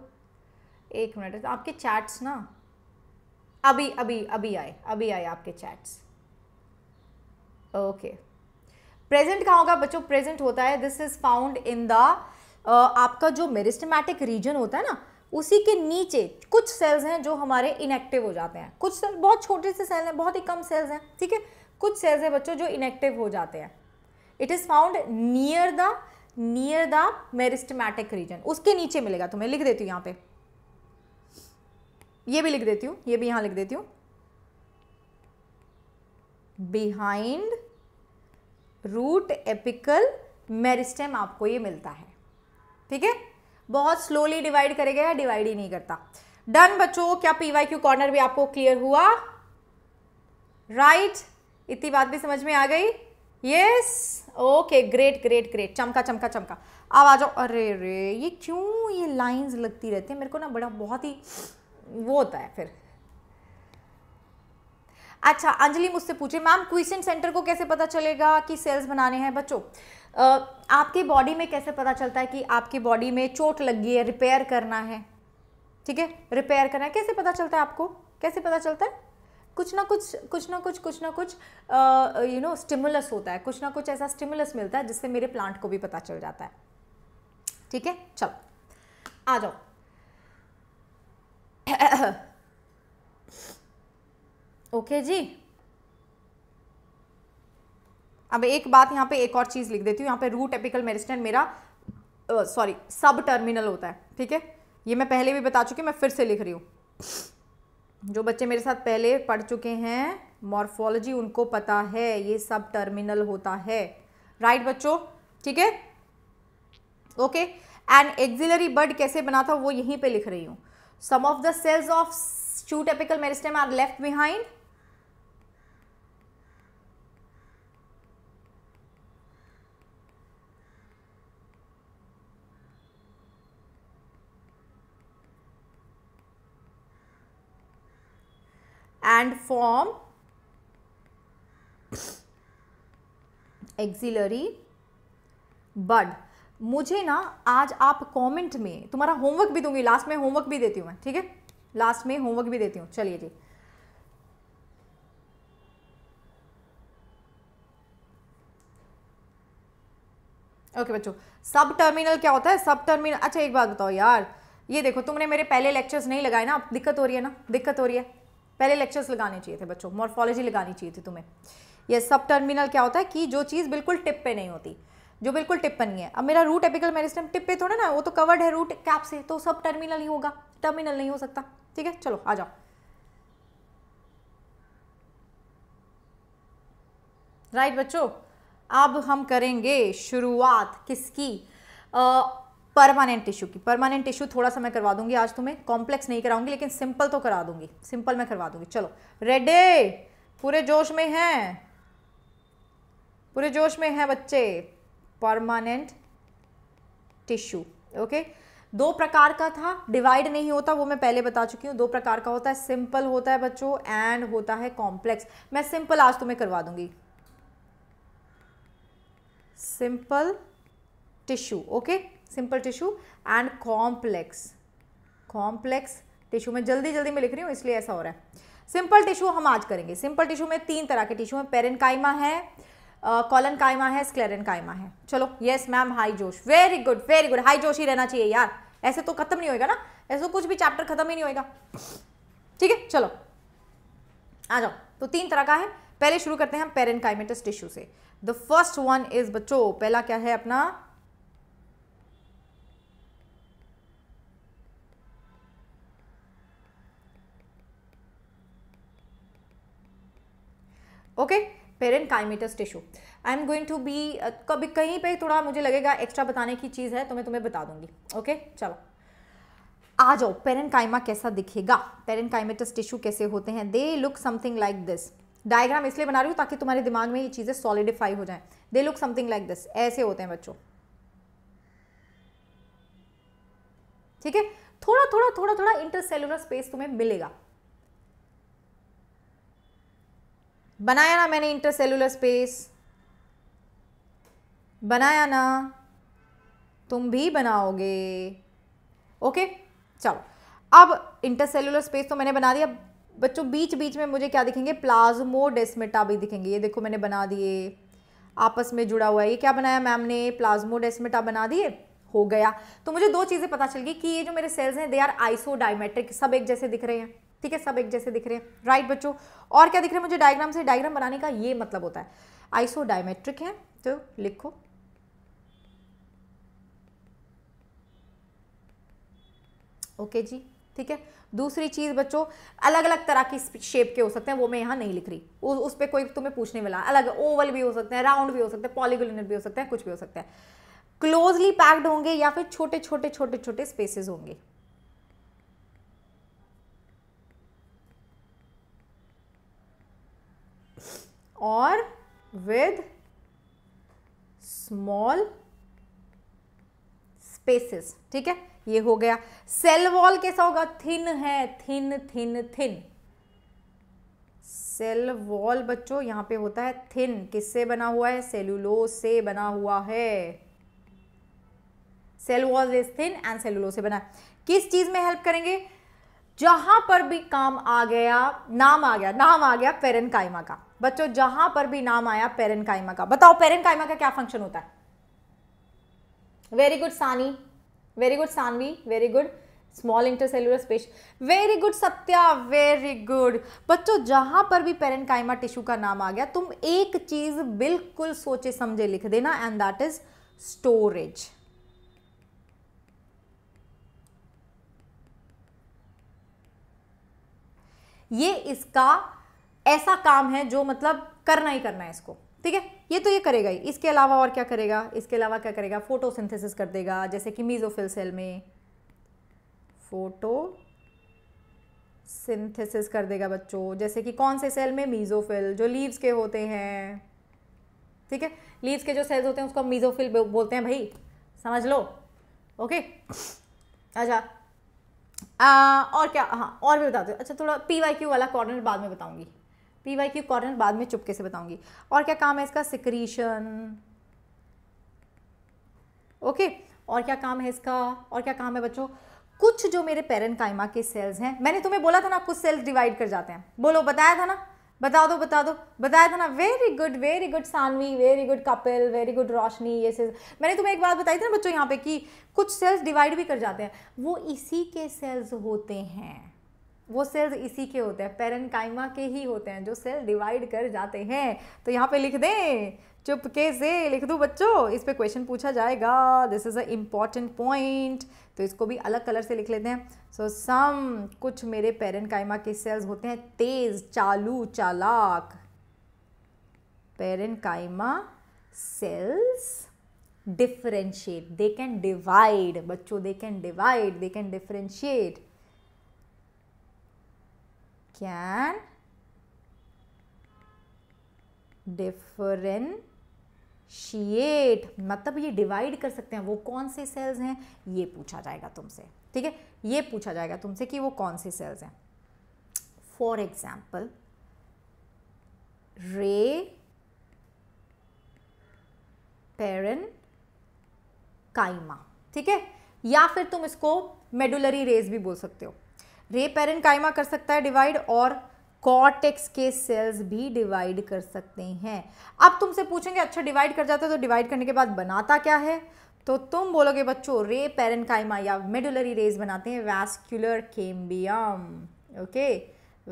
एक मिनट तो आपके चैट्स ना अभी अभी अभी आए अभी आए आपके चैट्स ओके okay. प्रेजेंट कहाँ होगा बच्चों प्रेजेंट होता है this is found in the आपका जो मेरिस्टमैटिक रीजन होता है ना उसी के नीचे कुछ सेल्स हैं जो हमारे इनएक्टिव हो जाते हैं कुछ सेल बहुत छोटे से सेल हैं बहुत ही कम सेल्स हैं ठीक है कुछ सेल्स हैं बच्चों जो इनएक्टिव हो जाते हैं it is found near the near the meristematic region उसके नीचे मिलेगा तो मैं लिख देती हूँ यहाँ पे ये भी लिख देती हूँ ये भी यहाँ लिख देती हूँ बिहाइंड रूट एपिकल मेरिस्टेम आपको ये मिलता है ठीक है बहुत स्लोली डिवाइड करेगा या डिवाइड ही नहीं करता डन बच्चों क्या पी वाई क्यू कॉर्नर भी आपको क्लियर हुआ राइट right? इतनी बात भी समझ में आ गई yes okay great great great चमका चमका चमका अब आ जाओ अरे रे ये क्यों ये लाइंस लगती रहती है मेरे को ना बड़ा बहुत ही वो होता है फिर अच्छा अंजलि मुझसे पूछे मैम क्वेश्चन सेंटर को कैसे पता चलेगा कि सेल्स बनाने हैं बच्चों आपके बॉडी में कैसे पता चलता है कि आपकी बॉडी में चोट लगी है रिपेयर करना है ठीक है रिपेयर करना है कैसे पता चलता है आपको कैसे पता चलता है कुछ ना कुछ कुछ ना कुछ कुछ ना कुछ यू नो स्टिमुलस होता है कुछ ना कुछ ऐसा स्टिमुलस मिलता है जिससे मेरे प्लांट को भी पता चल जाता है ठीक है चलो आ जाओ ओके जी अब एक बात यहाँ पे एक और चीज़ लिख देती हूँ यहाँ पे रूट एपिकल मेरिस्टन मेरा सॉरी सब टर्मिनल होता है ठीक है ये मैं पहले भी बता चुकी मैं फिर से लिख रही हूं जो बच्चे मेरे साथ पहले पढ़ चुके हैं मॉर्फोलॉजी उनको पता है ये सब टर्मिनल होता है राइट बच्चों ठीक है ओके एंड एक्जिलरी बर्ड कैसे बना था वो यहीं पे लिख रही हूँ some of the cells of shoot apical meristem are left behind and form axillary bud मुझे ना आज आप कमेंट में तुम्हारा होमवर्क भी दूंगी लास्ट में होमवर्क भी देती हूँ मैं ठीक है लास्ट में होमवर्क भी देती हूँ चलिए जी ओके बच्चों सब टर्मिनल क्या होता है सब टर्मिनल अच्छा एक बात बताओ यार ये देखो तुमने मेरे पहले लेक्चर्स नहीं लगाए ना दिक्कत हो रही है ना दिक्कत हो रही है पहले लेक्चर्स लगाने चाहिए थे बच्चों मॉर्फोलॉजी लगानी चाहिए थी तुम्हें ये सब टर्मिनल क्या होता है कि जो चीज़ बिल्कुल टिप पे नहीं होती जो बिल्कुल टिप पर नहीं है अब मेरा रूट एपिकल मेरिस्टम टिप पे थोड़ा ना वो तो कवर्ड है रूट कैप से तो सब टर्मिनल ही होगा टर्मिनल नहीं हो सकता ठीक है चलो आ जाओ राइट right, बच्चों अब हम करेंगे शुरुआत किसकी परमानेंट टिश्यू की परमानेंट टिश्यू थोड़ा सा मैं करवा दूंगी आज तुम्हें कॉम्प्लेक्स नहीं कराऊंगी लेकिन सिंपल तो करा दूंगी सिंपल मैं करवा दूंगी चलो रेडे पूरे जोश में है पूरे जोश में है बच्चे परमानेंट टिश्यू ओके दो प्रकार का था डिवाइड नहीं होता वो मैं पहले बता चुकी हूँ दो प्रकार का होता है सिंपल होता है बच्चों एंड होता है कॉम्प्लेक्स मैं सिंपल आज तुम्हें करवा दूंगी simple tissue okay simple tissue and complex complex tissue में जल्दी जल्दी मैं लिख रही हूँ इसलिए ऐसा हो रहा है सिंपल टिश्यू हम आज करेंगे सिंपल टिश्यू में तीन तरह के टिश्यू हैं पेरन कायमा है कॉलन uh, कायमा है स्क्लेरन कायमा है चलो येस मैम हाई जोश very good very good high जोश ही रहना चाहिए यार ऐसे तो खत्म नहीं होएगा ना ऐसे तो कुछ भी चैप्टर खत्म ही नहीं होएगा ठीक है चलो आ जाओ तो तीन तरह का है पहले शुरू करते हैं हम पेरेंट टिश्यू से द फर्स्ट वन इज बच्चो पहला क्या है अपना okay parenchymatous tissue I am going to be कभी कहीं पे थोड़ा मुझे लगेगा एक्स्ट्रा बताने की चीज़ है तो मैं तुम्हें बता दूंगी ओके okay? चलो आ जाओ पेरेंट काइमा कैसा दिखेगा पेरेंट काइमेटस टिश्यू कैसे होते हैं they look something like this diagram इसलिए बना रही हूँ ताकि तुम्हारे दिमाग में ये चीज़ें सॉलिडिफाई हो जाएं they look something like this ऐसे होते हैं बच्चों ठीक है थोड़ा थोड़ा थोड़ा थोड़ा इंटरसेलुलर स्पेस तुम्हें मिलेगा बनाया ना मैंने इंटरसेलुलर स्पेस बनाया ना तुम भी बनाओगे ओके चलो अब इंटरसेलुलर स्पेस तो मैंने बना दिया बच्चों बीच बीच में मुझे क्या दिखेंगे प्लाज्मोडेस्मेटा भी दिखेंगे ये देखो मैंने बना दिए आपस में जुड़ा हुआ है ये क्या बनाया मैम ने प्लाज्मोडेस्मेटा बना दिए हो गया तो मुझे दो चीज़ें पता चल गई कि ये जो मेरे सेल्स हैं दे आर आइसोडाइमेट्रिक सब एक जैसे दिख रहे हैं ठीक है सब एक जैसे दिख रहे हैं राइट बच्चों और क्या दिख रहे हैं मुझे डायग्राम से डायग्राम बनाने का ये मतलब होता है आइसो डायमेट्रिक है तो लिखो ओके जी ठीक है दूसरी चीज़ बच्चों अलग अलग तरह की शेप के हो सकते हैं वो मैं यहां नहीं लिख रही उ, उस पर कोई तुम्हें पूछने वाला अलग ओवल भी हो सकते हैं राउंड भी हो सकते हैं पॉलीगुलर भी हो सकते हैं कुछ भी हो सकता है क्लोजली पैक्ड होंगे या फिर छोटे छोटे छोटे छोटे स्पेसेस होंगे or with small spaces ठीक है ये हो गया सेल वॉल कैसा होगा थिन है thin thin thin cell wall बच्चों यहां पे होता है थिन किससे बना हुआ है सेलुलोज से बना हुआ है cell wall is thin and cellulose से बना किस चीज़ में हेल्प करेंगे जहां पर भी काम आ गया नाम आ गया नाम आ गया पेरन कायमा का बच्चों जहां पर भी नाम आया पेरन कायमा का बताओ पेरन कायमा का क्या फंक्शन होता है very good Sani very good Sanvi very good small intercellular space very good Satya very good बच्चों जहां पर भी कायमा टिश्यू का नाम आ गया तुम एक चीज बिल्कुल सोचे समझे लिख देना एंड दैट इज स्टोरेज ये इसका ऐसा काम है जो मतलब करना ही करना है इसको ठीक है ये तो ये करेगा ही इसके अलावा और क्या करेगा इसके अलावा क्या करेगा फोटोसिंथेसिस कर देगा जैसे कि मीजोफिल सेल में फोटो सिंथेसिस कर देगा बच्चों जैसे कि कौन से सेल में मीजोफिल जो लीव्स के होते हैं ठीक है लीव्स के जो सेल्स होते हैं उसको मीजोफिल बोलते हैं भाई समझ लो ओके अच्छा और क्या हाँ और भी बता दो अच्छा थोड़ा पी वाई क्यू वाला कॉर्नर बाद में बताऊंगी पी वाई क्यू कॉर्नर बाद में चुपके से बताऊंगी और क्या काम है इसका सिक्रीशन ओके और क्या काम है इसका और क्या काम है बच्चों कुछ जो मेरे पेरेंट कायमा के सेल्स हैं मैंने तुम्हें बोला था ना कुछ सेल्स डिवाइड कर जाते हैं बोलो बताया था ना बता दो बता दो बताया था ना very good very good Sanvi very good Kapil very good Roshni ये से मैंने तुम्हें एक बात बताई थी ना बच्चों यहाँ पे कि कुछ सेल्स डिवाइड भी कर जाते हैं वो इसी के सेल्स होते हैं वो सेल्स इसी के होते हैं पेरनकाइमा के ही होते हैं जो सेल डिवाइड कर जाते हैं तो यहाँ पे लिख दें चुपके से लिख दो बच्चों इस पे क्वेश्चन पूछा जाएगा this is a important point तो इसको भी अलग कलर से लिख लेते हैं सो so, सम कुछ मेरे काइमा के सेल्स होते हैं तेज़ चालू चालाक parenchyma cells differentiate they can divide बच्चों they can divide they can differentiate can differentiate मतलब ये डिवाइड कर सकते हैं वो कौन से सेल्स हैं ये पूछा जाएगा तुमसे ठीक है ये पूछा जाएगा तुमसे कि वो कौन से सेल्स हैं फॉर एग्जाम्पल रे पेरन काइमा ठीक है या फिर तुम इसको मेडुलरी रेज भी बोल सकते हो रे पेरन काइमा कर सकता है डिवाइड और कॉटेक्स के सेल्स भी डिवाइड कर सकते हैं अब तुमसे पूछेंगे अच्छा डिवाइड कर जाता है तो डिवाइड करने के बाद बनाता क्या है तो तुम बोलोगे बच्चों रे पेरेनकाइमा या मेडुलरी रेज बनाते हैं vascular cambium okay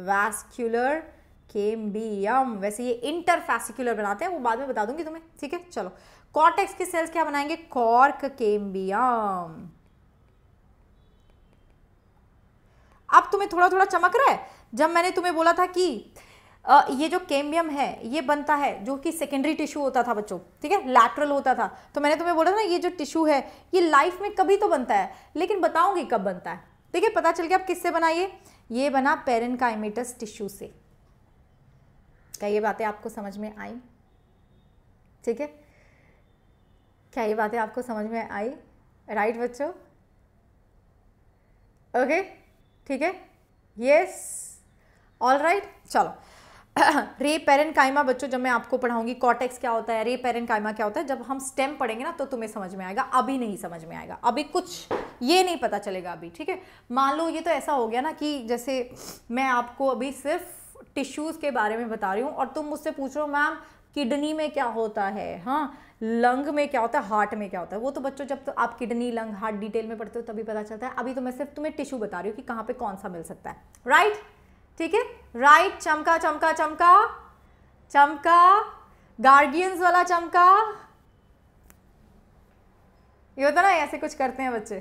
vascular cambium वैसे ये इंटरफेसिकुलर बनाते हैं वो बाद में बता दूंगी तुम्हें ठीक है चलो कॉटेक्स के सेल्स क्या बनाएंगे कॉर्क केम्बियम अब तुम्हें थोड़ा थोड़ा चमक रहा है जब मैंने तुम्हें बोला था कि ये जो कैम्बियम है ये बनता है जो कि सेकेंडरी टिश्यू होता था बच्चों ठीक है लैटरल होता था तो मैंने तुम्हें बोला था ना ये जो टिश्यू है ये लाइफ में कभी तो बनता है लेकिन बताऊंगी कब बनता है ठीक है पता चल गया अब किससे बना ये ये बना पेरन टिश्यू से क्या ये बातें आपको समझ में आई ठीक है क्या ये बातें आपको समझ में आई राइट बच्चों ओके okay? ठीक है यस ऑल राइट चलो रे पेरेंट कायमा बच्चों जब मैं आपको पढ़ाऊंगी कॉटेक्स क्या होता है रे पेरेंट कायमा क्या होता है जब हम स्टेम पढ़ेंगे ना तो तुम्हें समझ में आएगा अभी नहीं समझ में आएगा अभी कुछ ये नहीं पता चलेगा अभी ठीक है मान लो ये तो ऐसा हो गया ना कि जैसे मैं आपको अभी सिर्फ टिश्यूज़ के बारे में बता रही हूँ और तुम मुझसे पूछ रहे हो मैम किडनी में क्या होता है हाँ लंग में क्या होता है हार्ट में क्या होता है वो तो बच्चों जब तो आप किडनी लंग हार्ट डिटेल में पढ़ते हो तभी पता चलता है अभी तो मैं सिर्फ तुम्हें टिश्यू बता रही हूँ कि कहाँ पे कौन सा मिल सकता है राइट ठीक है राइट चमका चमका चमका चमका गार्गियंस वाला चमका ये होता ना ऐसे कुछ करते हैं बच्चे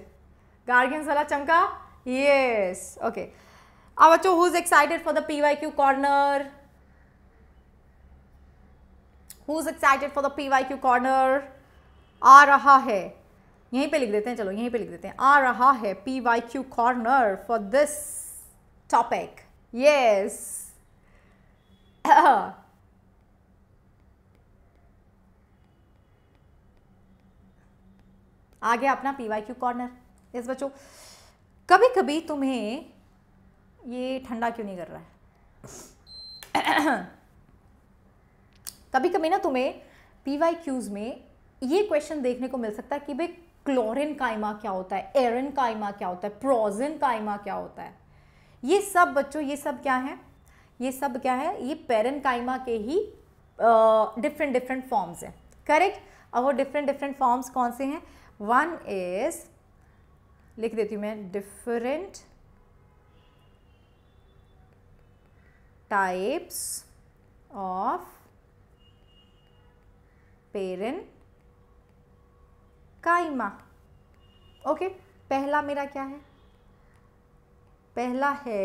गार्गियंस वाला चमका यस ओके अब बच्चों who is excited for the P Y Q corner who's excited for the P Y Q corner आ रहा है यहीं पे लिख देते हैं चलो यहीं पे लिख देते हैं आ रहा है P Y Q corner for this topic yes आ गया अपना P Y Q corner yes बच्चों कभी कभी तुम्हें ये ठंडा क्यों नहीं कर रहा है कभी कभी ना तुम्हें पी वाई क्यूज़ में ये क्वेश्चन देखने को मिल सकता है कि भाई क्लोरिन कायमा क्या होता है एरन कायमा क्या होता है प्रोजिन कायमा क्या होता है ये सब बच्चों ये सब क्या है ये सब क्या है ये पेरन कायमा के ही डिफरेंट डिफरेंट फॉर्म्स हैं करेक्ट अब वो डिफरेंट डिफरेंट फॉर्म्स कौन से हैं वन इज लिख देती हूँ मैं different types of parenchyma okay पहला मेरा क्या है पहला है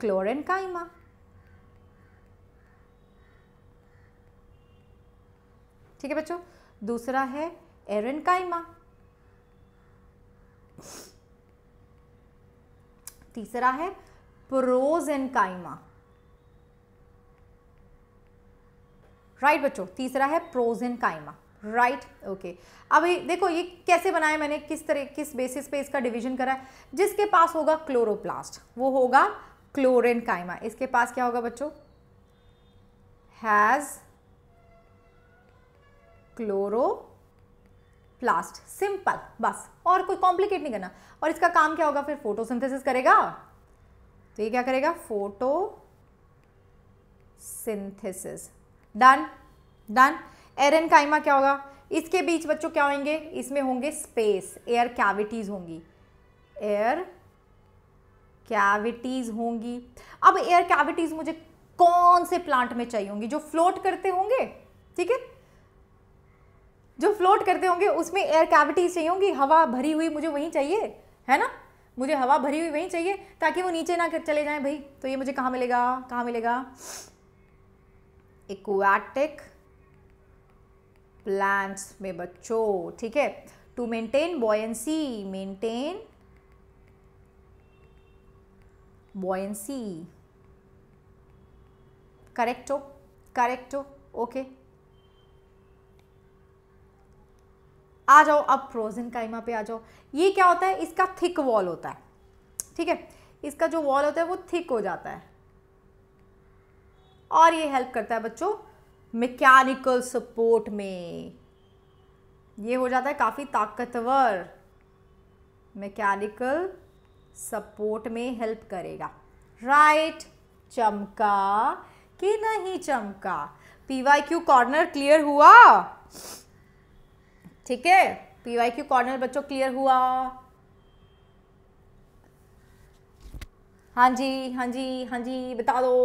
क्लोरेन काइमा ठीक है बच्चों दूसरा है एरन काइमा तीसरा है प्रोजेन काइमा राइट बच्चों तीसरा है प्रोजेन काइमा राइट ओके अभी देखो ये कैसे बनाया मैंने किस तरह किस बेसिस पे इसका डिवीजन करा है जिसके पास होगा क्लोरोप्लास्ट वो होगा क्लोरेन काइमा इसके पास क्या होगा बच्चों हैज़ क्लोरो प्लास्ट सिंपल बस और कोई कॉम्प्लिकेट नहीं करना और इसका काम क्या होगा फिर फोटोसिंथेसिस करेगा तो ये क्या करेगा photosynthesis done done aerenchyma क्या होगा इसके बीच बच्चों क्या होंगे इसमें होंगे स्पेस एयर कैविटीज़ होंगी एयर कैविटीज़ होंगी अब एयर कैविटीज़ मुझे कौन से प्लांट में चाहिए होंगी जो फ्लोट करते होंगे ठीक है जो फ्लोट करते होंगे उसमें एयर कैविटीज़ चाहिए होंगी हवा भरी हुई मुझे वहीं चाहिए है ना मुझे हवा भरी हुई वहीं चाहिए ताकि वो नीचे ना चले जाएं भाई तो ये मुझे कहाँ मिलेगा कहाँ मिलेगा एक्वाटिक प्लांट्स में बच्चों ठीक है to maintain buoyancy maintain buoyancy correct हो करेक्ट हो ओके आ जाओ अब फ्रोजन काइमा पे आ जाओ ये क्या होता है इसका थिक वॉल होता है ठीक है इसका जो वॉल होता है वो थिक हो जाता है और ये हेल्प करता है बच्चों मैकेनिकल सपोर्ट में ये हो जाता है काफ़ी ताकतवर मैकेनिकल सपोर्ट में हेल्प करेगा राइट right, चमका कि नहीं चमका P Y Q corner clear हुआ ठीक है पी वाई क्यू कॉर्नर बच्चों क्लियर हुआ हाँ जी हाँ जी हाँ जी बता दो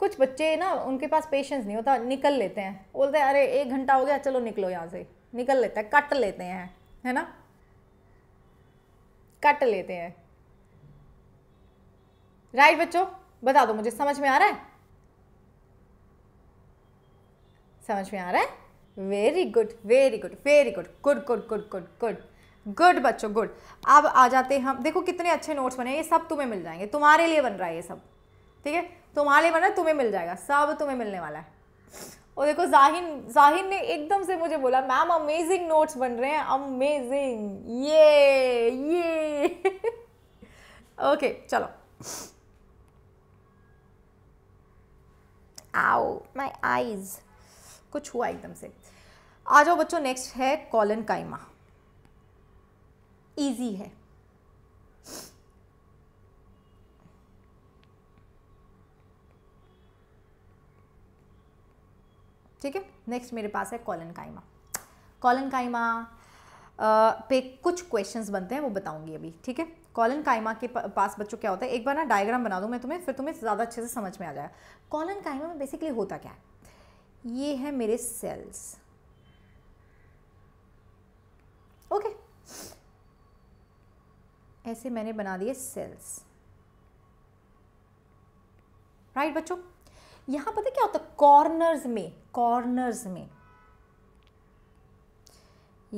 कुछ बच्चे ना उनके पास पेशेंस नहीं होता निकल लेते हैं बोलते हैं अरे एक घंटा हो गया चलो निकलो यहाँ से निकल लेते हैं कट लेते हैं है ना कट लेते हैं राइट बच्चों बता दो मुझे समझ में आ रहा है समझ में आ रहा है very good very good very good good good good good good good बच्चों गुड अब आ जाते हैं हम देखो कितने अच्छे नोट्स बने ये सब तुम्हें मिल जाएंगे तुम्हारे लिए बन रहा है ये सब ठीक है तुम्हारे लिए बना तुम्हें मिल जाएगा सब तुम्हें मिलने वाला है और देखो जाहिन जाहिन ने एकदम से मुझे बोला मैम अमेजिंग नोट्स बन रहे हैं अमेजिंग ये ये ओके चलो आओ माय आईज कुछ हुआ एकदम से आ जाओ बच्चों नेक्स्ट है कॉलन काइमा इजी है ठीक है नेक्स्ट मेरे पास है कॉलन काइमा कॉलन काइमा पे कुछ क्वेश्चंस बनते हैं वो बताऊंगी अभी ठीक है कॉलन काइमा के पास बच्चों क्या होता है एक बार ना डायग्राम बना दूँ मैं तुम्हें फिर तुम्हें ज़्यादा अच्छे से समझ में आ जाएगा कॉलन काइमा में बेसिकली होता क्या है ये है मेरे सेल्स ओके ऐसे मैंने बना दिए सेल्स राइट बच्चों यहां पता क्या होता है कॉर्नर्स में कॉर्नर्स में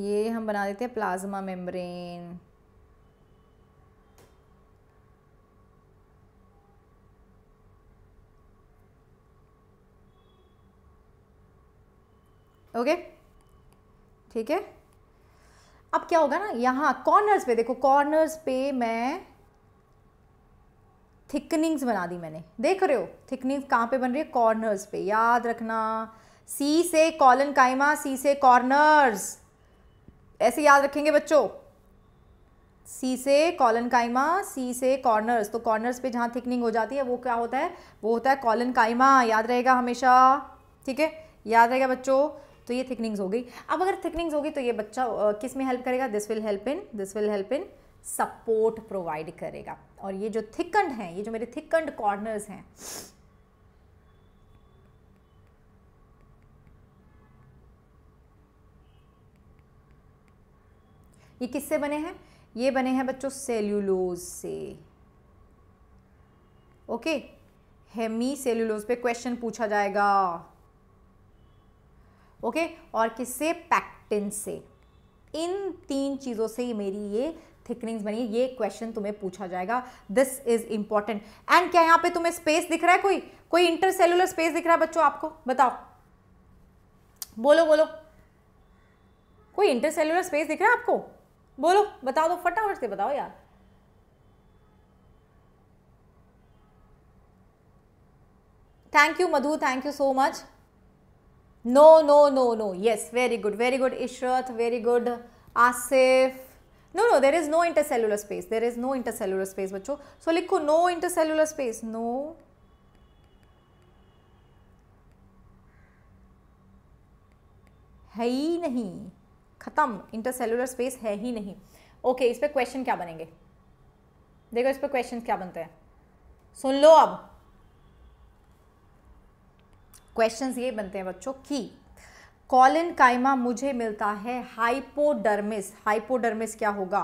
ये हम बना देते हैं प्लाज्मा मेम्ब्रेन ओके ठीक है अब क्या होगा ना यहां कॉर्नर्स पे देखो कॉर्नर्स पे मैं थिकनिंग्स बना दी मैंने देख रहे हो थिकनिंग्स कहां पे बन रही है कॉर्नर्स पे याद रखना सी से कॉलन कायमा सी से कॉर्नर्स ऐसे याद रखेंगे बच्चों सी से कॉलन कायमा सी से कॉर्नर्स तो कॉर्नर्स पे जहाँ थिकनिंग हो जाती है वो क्या होता है वो होता है कॉलन कायमा याद रहेगा हमेशा ठीक है याद रहेगा बच्चों तो ये थिकनिंग्स हो गई अब अगर थिकनिंग्स होगी तो ये बच्चा किस में हेल्प करेगा this will help in this will help in support provide करेगा और ये जो थिकंड हैं ये जो मेरे थिकंड कॉर्नर्स हैं ये किससे बने हैं ये बने हैं बच्चों सेल्यूलोज से ओके हेमी सेल्यूलोज पे क्वेश्चन पूछा जाएगा ओके और किससे पैक्टिन से इन तीन चीज़ों से मेरी ये थिकनिंग्स बनी ये क्वेश्चन तुम्हें पूछा जाएगा दिस इज इंपॉर्टेंट एंड क्या यहां पे तुम्हें स्पेस दिख रहा है कोई कोई इंटरसेलुलर स्पेस दिख रहा है बच्चों आपको बताओ बोलो बोलो कोई इंटरसेलुलर स्पेस दिख रहा है आपको बोलो बता दो फटाफट से बताओ यार thank you Madhu thank you so much no no no no yes very good very good Ishrat very good Asif no no there is no intercellular space there is no intercellular space बच्चों सो लिखो नो इंटरसेलुलर स्पेस नो है ही नहीं ख़त्म intercellular space है ही नहीं okay इस पर question क्या बनेंगे देखो इस पर क्वेश्चन क्या बनते हैं सुन लो अब क्वेश्चंस ये बनते हैं बच्चों की कॉलिन काइमा मुझे मिलता है हाइपोडर्मिस हाइपोडर्मिस क्या होगा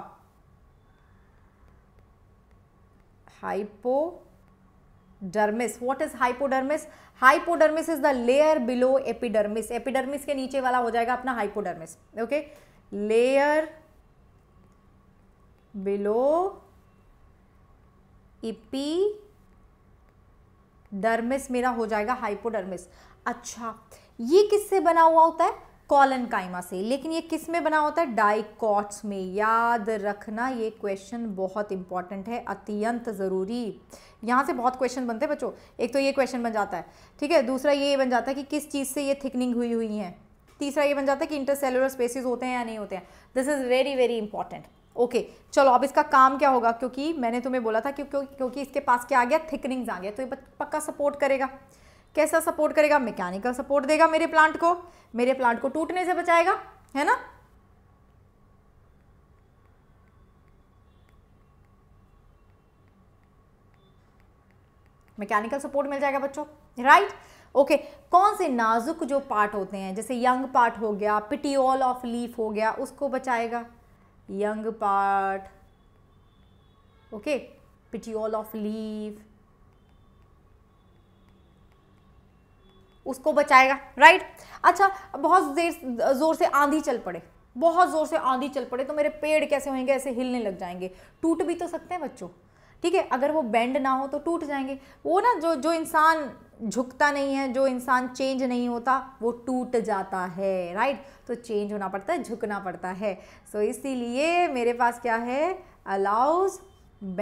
hypodermis what is hypodermis hypodermis is the layer below epidermis epidermis के नीचे वाला हो जाएगा अपना hypodermis okay layer below epidermis मेरा हो जाएगा हाइपोडर्मिस अच्छा ये किससे बना हुआ होता है कॉलन कायमा से लेकिन ये किस में बना होता है डाइकॉट्स में याद रखना ये क्वेश्चन बहुत इंपॉर्टेंट है अत्यंत ज़रूरी यहाँ से बहुत क्वेश्चन बनते हैं बच्चों एक तो ये क्वेश्चन बन जाता है ठीक है दूसरा ये बन जाता है कि किस चीज़ से ये थिकनिंग हुई हुई है तीसरा ये बन जाता है कि इंटरसेलुलर स्पेसिस होते हैं या नहीं होते हैं this is very very important okay okay, चलो अब इसका काम क्या होगा क्योंकि मैंने तुम्हें बोला था क्योंकि क्योंकि इसके पास क्या आ गया थिकनिंग्स आ गया तो ये पक्का सपोर्ट करेगा कैसा सपोर्ट करेगा मैकेनिकल सपोर्ट देगा मेरे प्लांट को मेरे प्लांट को टूटने से बचाएगा है ना मैकेनिकल सपोर्ट मिल जाएगा बच्चों राइट ओके okay. कौन से नाजुक जो पार्ट होते हैं जैसे यंग पार्ट हो गया पिटियोल ऑफ लीफ हो गया उसको बचाएगा young part okay petiole of leaf उसको बचाएगा राइट अच्छा बहुत देर ज़ोर से आंधी चल पड़े बहुत ज़ोर से आंधी चल पड़े तो मेरे पेड़ कैसे होंगे ऐसे हिलने लग जाएंगे टूट भी तो सकते हैं बच्चों ठीक है अगर वो बेंड ना हो तो टूट जाएंगे वो ना जो जो इंसान झुकता नहीं है जो इंसान चेंज नहीं होता वो टूट जाता है राइट तो चेंज होना पड़ता है झुकना पड़ता है सो इसीलिए मेरे पास क्या है allows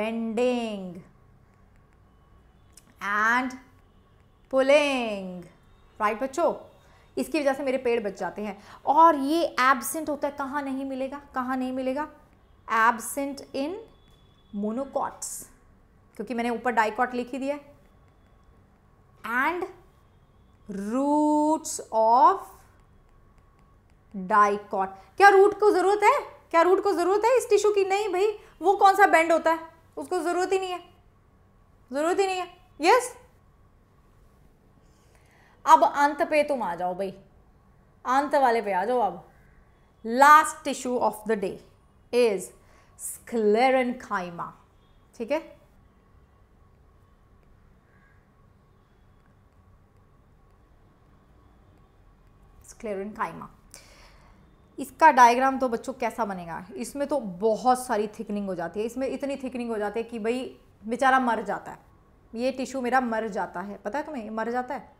bending and pulling right बच्चों इसकी वजह से मेरे पेड़ बच जाते हैं और ये एबसेंट होता है कहाँ नहीं मिलेगा कहाँ नहीं मिलेगा एबसेंट इन मोनोकॉट्स क्योंकि मैंने ऊपर डाइकॉट लिख ही दिया एंड रूट्स ऑफ डाइकॉट क्या रूट को ज़रूरत है क्या रूट को ज़रूरत है इस टिश्यू की नहीं भाई वो कौन सा बेंड होता है उसको ज़रूरत ही नहीं है ज़रूरत ही नहीं है यस yes? अब अंत पे तुम आ जाओ भाई अंत वाले पे आ जाओ अब last tissue of the day is sclerenchyma ठीक है स्क्लेरन खाइमा इसका डायग्राम तो बच्चों कैसा बनेगा इसमें तो बहुत सारी थिकनिंग हो जाती है इसमें इतनी थिकनिंग हो जाती है कि भाई बेचारा मर जाता है ये टिश्यू मेरा मर जाता है पता है तुम्हें मर जाता है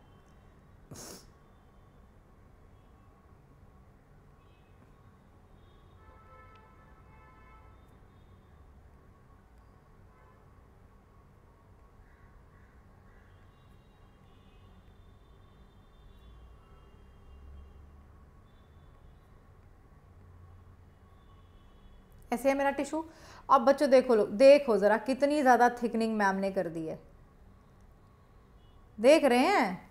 ऐसे है मेरा टिश्यू अब बच्चों देखो लो देखो ज़रा कितनी ज़्यादा थिकनिंग मैम ने कर दी है देख रहे हैं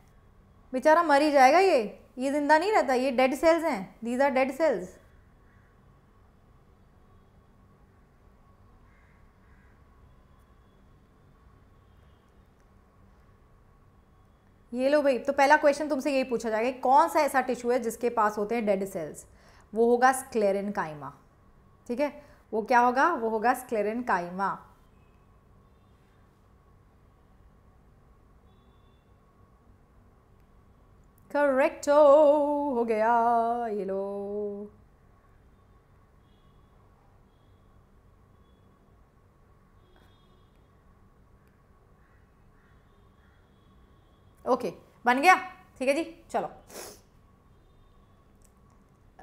बेचारा मर ही जाएगा ये ये जिंदा नहीं रहता ये डेड सेल्स हैं दीज आर डेड सेल्स ये लो भाई तो पहला क्वेश्चन तुमसे यही पूछा जाएगा कौन सा ऐसा टिश्यू है जिसके पास होते हैं डेड सेल्स वो होगा स्क्लेरिन काइमा ठीक है वो क्या होगा वो होगा स्क्लेरन काइमा करेक्टो हो गया ये लो ओके बन गया ठीक है जी चलो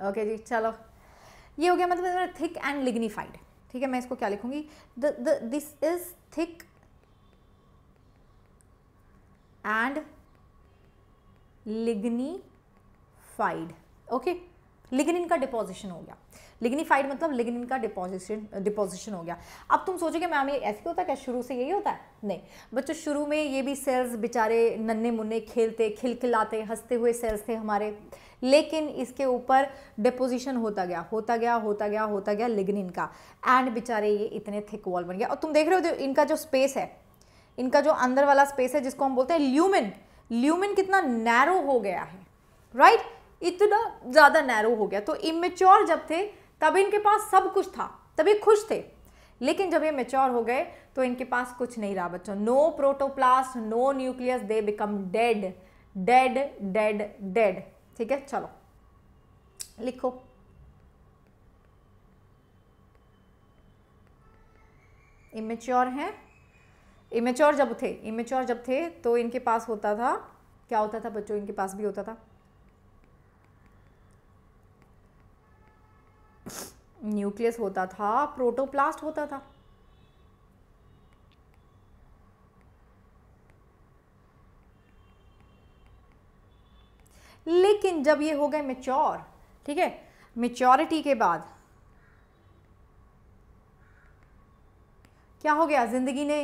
ओके जी चलो ये हो गया मतलब थिक एंड लिग्निफाइड ठीक है मैं इसको क्या लिखूंगी the this is thick and lignified okay lignin का डिपोजिशन हो गया लिग्निफाइड मतलब लिग्निन का डिपोजिशन डिपोजिशन हो गया अब तुम सोचोगे मैम ये ऐसे होता है क्या शुरू से यही होता है नहीं बच्चों शुरू में ये भी सेल्स बेचारे नन्हे मुन्ने खेलते खिलखिलाते हंसते हुए सेल्स थे हमारे लेकिन इसके ऊपर डिपोजिशन होता गया होता गया होता गया होता गया लिग्निन का एंड बेचारे ये इतने थिक वॉल बन गया और तुम देख रहे हो इनका जो स्पेस है इनका जो अंदर वाला स्पेस है जिसको हम बोलते हैं ल्यूमिन ल्यूमिन कितना नैरो हो गया है राइट right? इतना ज़्यादा नैरो हो गया तो इमेच्योर जब थे तब इनके पास सब कुछ था तभी खुश थे लेकिन जब ये मेच्योर हो गए तो इनके पास कुछ नहीं रहा बच्चों no protoplast no nucleus they become dead dead dead dead ठीक है चलो लिखो इमेच्योर है इमेच्योर जब थे इमेच्योर जब थे तो इनके पास होता था क्या होता था बच्चों इनके पास भी होता था न्यूक्लियस होता था प्रोटोप्लास्ट होता था लेकिन जब ये हो गए मेच्योर ठीक है मेच्योरिटी के बाद क्या हो गया जिंदगी ने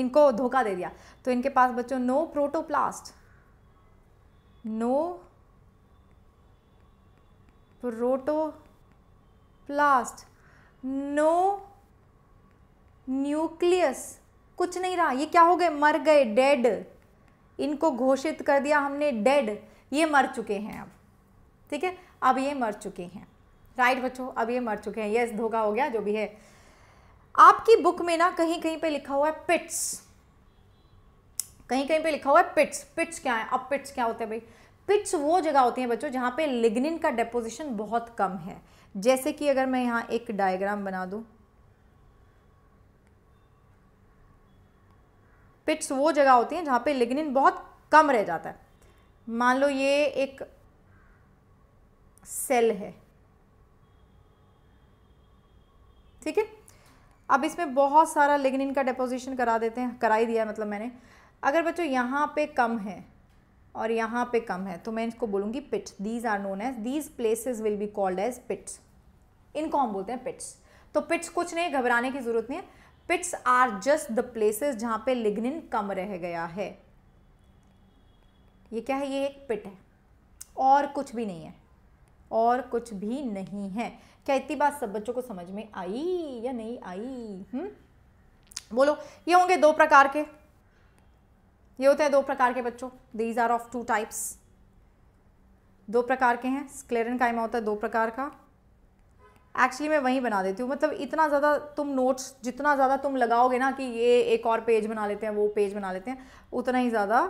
इनको धोखा दे दिया तो इनके पास बच्चों no protoplast no protoplast no nucleus कुछ नहीं रहा ये क्या हो गए मर गए डेड इनको घोषित कर दिया हमने डेड ये मर चुके हैं अब ठीक है अब ये मर चुके हैं राइट बच्चों अब ये मर चुके हैं यस धोखा हो गया जो भी है आपकी बुक में ना कहीं कहीं पे लिखा हुआ है पिट्स कहीं कहीं पे लिखा हुआ है पिट्स पिट्स क्या है अब पिट्स क्या होते हैं भाई पिट्स वो जगह होती है बच्चों जहां पे लिग्निन का डेपोजिशन बहुत कम है जैसे कि अगर मैं यहां एक डायग्राम बना दू पिट्स वो जगह होती है जहां पे लिग्निन बहुत कम रह जाता है मान लो ये एक सेल है ठीक है अब इसमें बहुत सारा लिग्निन का डिपोजिशन करा देते हैं करा ही दिया मतलब मैंने अगर बच्चों यहाँ पे कम है और यहाँ पे कम है तो मैं इसको बोलूँगी pit these are known as these places will be called as pits इनको हम बोलते हैं पिट्स तो पिट्स कुछ नहीं घबराने की ज़रूरत नहीं है pits are just the places जहाँ पे लिग्निन कम रह गया है ये क्या है ये एक पिट है और कुछ भी नहीं है और कुछ भी नहीं है क्या इतनी बात सब बच्चों को समझ में आई या नहीं आई हम्म बोलो ये होंगे दो प्रकार के ये होते हैं दो प्रकार के बच्चों these are of two types दो प्रकार के हैं स्क्लेरन कायमा होता है दो प्रकार का एक्चुअली मैं वहीं बना देती हूँ मतलब इतना ज़्यादा तुम नोट्स जितना ज़्यादा तुम लगाओगे ना कि ये एक और पेज बना लेते हैं वो पेज बना लेते हैं उतना ही ज़्यादा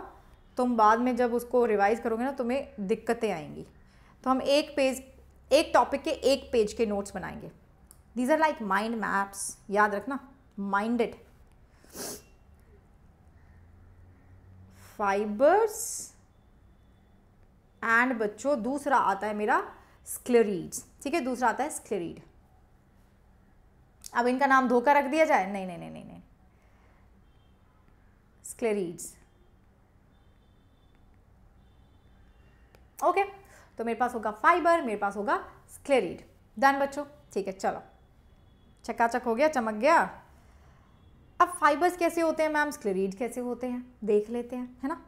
तुम बाद में जब उसको रिवाइज़ करोगे ना तुम्हें दिक्कतें आएंगी तो हम एक पेज एक टॉपिक के एक पेज के नोट्स बनाएंगे these are like mind maps याद रखना माइंडेड फाइबर्स एंड बच्चों दूसरा आता है मेरा स्क्लेरीड्स ठीक है दूसरा आता है स्क्लेरीड अब इनका नाम धोखा रख दिया जाए नहीं नहीं नहीं नहीं नहीं स्क्लेरीड्स ओके okay. तो मेरे पास होगा फाइबर मेरे पास होगा स्क्लेरिड डन बच्चों ठीक है चलो चकाचक हो गया चमक गया अब फाइबर्स कैसे होते हैं मैम स्क्लेरिड कैसे होते हैं देख लेते हैं है ना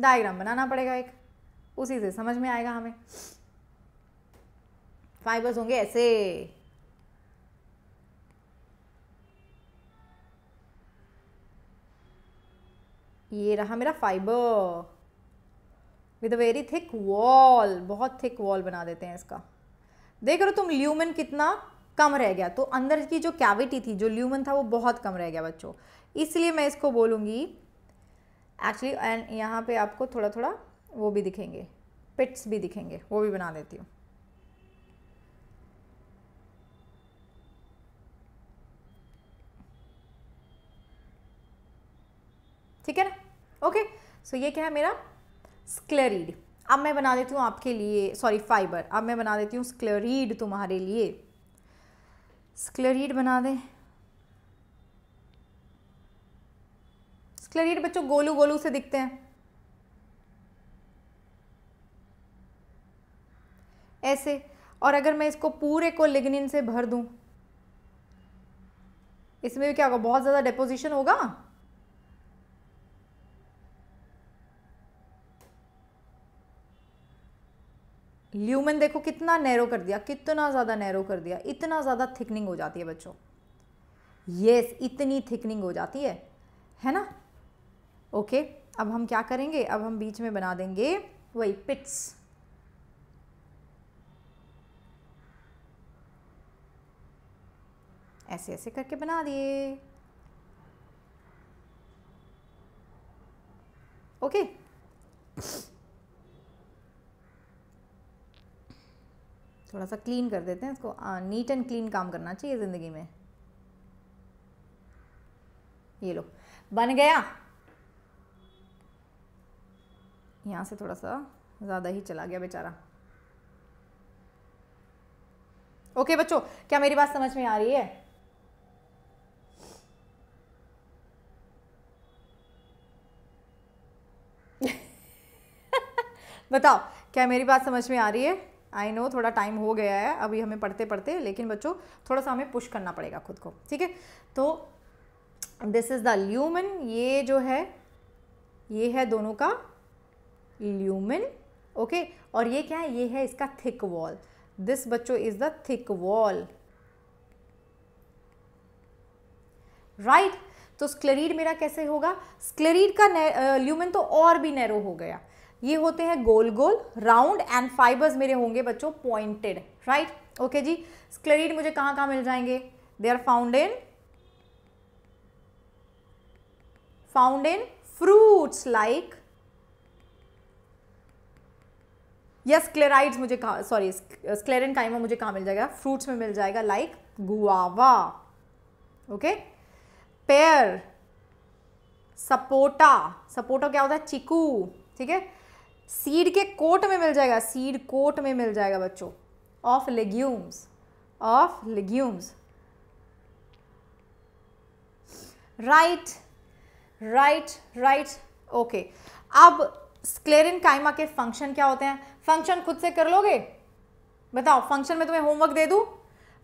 डायग्राम बनाना पड़ेगा एक उसी से समझ में आएगा हमें फाइबर्स होंगे ऐसे ये रहा मेरा fibre with a very thick wall बहुत थिक वॉल बना देते हैं इसका देख रहे हो तुम ल्यूमन कितना कम रह गया तो अंदर की जो कैविटी थी जो ल्यूमन था वो बहुत कम रह गया बच्चों इसलिए मैं इसको बोलूँगी एक्चुअली एंड यहाँ पे आपको थोड़ा थोड़ा वो भी दिखेंगे पिट्स भी दिखेंगे वो भी बना देती हूँ ठीक है ना ओके सो ये क्या है मेरा स्क्लेरीड अब मैं बना देती हूँ आपके लिए सॉरी फाइबर अब मैं बना देती हूँ स्क्लेरीड तुम्हारे लिए स्क्लेरीड बना दें स्क्लेरीड बच्चों गोलू गोलू से दिखते हैं ऐसे और अगर मैं इसको पूरे को लिग्निन से भर दूं इसमें भी क्या होगा बहुत ज़्यादा डिपोजिशन होगा ल्यूमन देखो कितना नैरो कर दिया कितना ज़्यादा नैरो कर दिया इतना ज़्यादा थिकनिंग हो जाती है बच्चों येस इतनी थिकनिंग हो जाती है है ना ओके अब हम क्या करेंगे अब हम बीच में बना देंगे वही पिट्स ऐसे ऐसे करके बना दिए ओके थोड़ा सा क्लीन कर देते हैं इसको नीट एंड क्लीन काम करना चाहिए ज़िंदगी में ये लो बन गया यहाँ से थोड़ा सा ज़्यादा ही चला गया बेचारा ओके बच्चों क्या मेरी बात समझ में आ रही है बताओ क्या मेरी बात समझ में आ रही है आई नो थोड़ा टाइम हो गया है अभी हमें पढ़ते पढ़ते लेकिन बच्चों थोड़ा सा हमें पुश करना पड़ेगा खुद को ठीक है तो दिस इज़ द ल्यूमन ये जो है ये है दोनों का ल्यूमन ओके और ये क्या है ये है इसका थिक वॉल दिस बच्चों is the thick wall right तो स्क्लेरीड मेरा कैसे होगा स्क्लेरीड का ल्यूमन uh, तो और भी नैरो हो गया ये होते हैं गोल गोल राउंड एंड फाइबर्स मेरे होंगे बच्चों पॉइंटेड राइट ओके जी स्क्लेरिड मुझे कहाँ कहाँ मिल जाएंगे they are found in found in fruits like yes sclereids मुझे कहा सॉरी स्क्लेरिन काइमा मुझे कहाँ मिल जाएगा फ्रूट्स में मिल जाएगा like guava okay pear sapota sapota क्या होता है चिकू ठीक है सीड के कोट में मिल जाएगा सीड कोट में मिल जाएगा बच्चों of legumes of legumes right right right okay अब स्क्लेरिन काइमा के फंक्शन क्या होते हैं फंक्शन खुद से कर लोगे बताओ फंक्शन में तुम्हें होमवर्क दे दू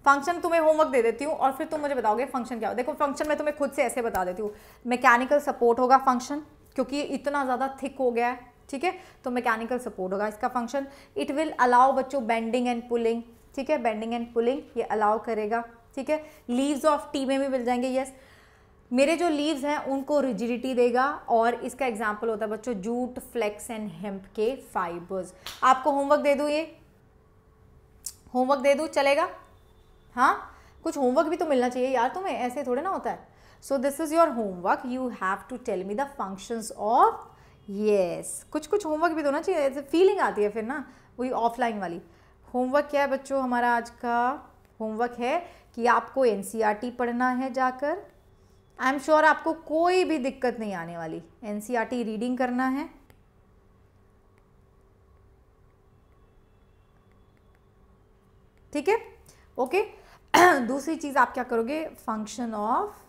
फंक्शन तुम्हें होमवर्क दे देती हूँ और फिर तुम मुझे बताओगे फंक्शन क्या हो देखो फंक्शन में तुम्हें खुद से ऐसे बता देती हूँ मैकेनिकल सपोर्ट होगा फंक्शन क्योंकि इतना ज़्यादा थिक हो गया है ठीक है तो मैकेनिकल सपोर्ट होगा इसका फंक्शन इट विल अलाउ बच्चों बेंडिंग एंड पुलिंग ठीक है बेंडिंग एंड पुलिंग ये अलाउ करेगा ठीक है लीव्स ऑफ टी में भी मिल जाएंगे यस मेरे जो लीव्स हैं उनको रिजिडिटी देगा और इसका एग्जाम्पल होता है बच्चों जूट फ्लेक्स एंड हेम्प के फाइबर्स आपको होमवर्क दे दूँ ये होमवर्क दे दूँ चलेगा हाँ कुछ होमवर्क भी तो मिलना चाहिए यार तुम्हें ऐसे थोड़े ना होता है so this is your homework you have to tell me the functions of yes yes. कुछ कुछ होमवर्क भी तो ना चाहिए फीलिंग आती है फिर ना वही ऑफलाइन वाली होमवर्क क्या है बच्चों हमारा आज का होमवर्क है कि आपको एन e पढ़ना है जाकर आई एम श्योर आपको कोई भी दिक्कत नहीं आने वाली एन रीडिंग e करना है ठीक है ओके दूसरी चीज़ आप क्या करोगे फंक्शन ऑफ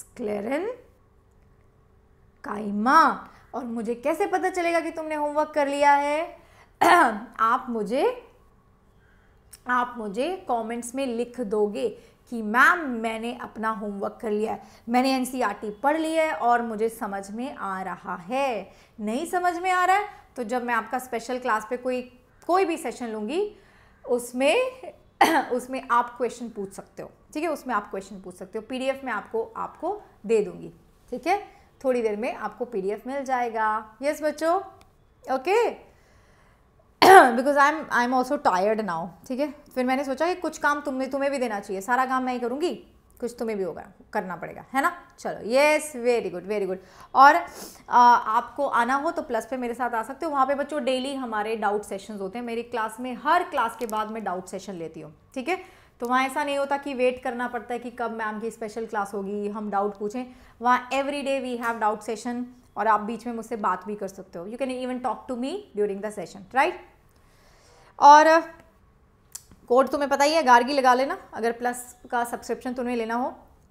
स्क्लेरन काइमा और मुझे कैसे पता चलेगा कि तुमने होमवर्क कर लिया है आप मुझे आप मुझे कमेंट्स में लिख दोगे कि मैम मैंने अपना होमवर्क कर लिया है मैंने एन e पढ़ लिया है और मुझे समझ में आ रहा है नहीं समझ में आ रहा है तो जब मैं आपका स्पेशल क्लास पे कोई कोई भी सेशन लूँगी उसमें उसमें आप क्वेश्चन पूछ सकते हो ठीक है उसमें आप क्वेश्चन पूछ सकते हो पीडीएफ में आपको आपको दे दूंगी ठीक है थोड़ी देर में आपको पीडीएफ मिल जाएगा यस बच्चो okay because I am I am also tired now ठीक है फिर मैंने सोचा कि कुछ काम तुम्हें तुम्हें भी देना चाहिए सारा काम मैं ही करूँगी कुछ तुम्हें भी होगा करना पड़ेगा है ना चलो yes very good very good और आ, आपको आना हो तो प्लस पे मेरे साथ आ सकते हो वहाँ पे बच्चों डेली हमारे डाउट सेशंस होते हैं मेरी क्लास में हर क्लास के बाद मैं डाउट सेशन लेती हूँ ठीक है तो वहाँ ऐसा नहीं होता कि वेट करना पड़ता है कि कब मैम की स्पेशल क्लास होगी हम डाउट पूछें वहाँ every day we have doubt session और आप बीच में मुझसे बात भी कर सकते हो you can even talk to me during the session right और कोड तुम्हें पता ही है गार्गी लगा लेना अगर प्लस का सब्सक्रिप्शन तुम्हें लेना हो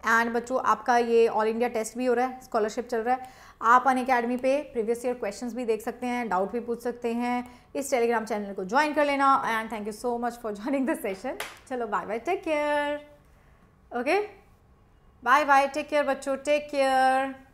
एंड बच्चों आपका ये ऑल इंडिया टेस्ट भी हो रहा है स्कॉलरशिप चल रहा है आप अन अकेडमी पे प्रीवियस ईयर क्वेश्चंस भी देख सकते हैं डाउट भी पूछ सकते हैं इस टेलीग्राम चैनल को ज्वाइन कर लेना and thank you so much for joining the session चलो bye bye take care okay bye bye take care बच्चों टेक केयर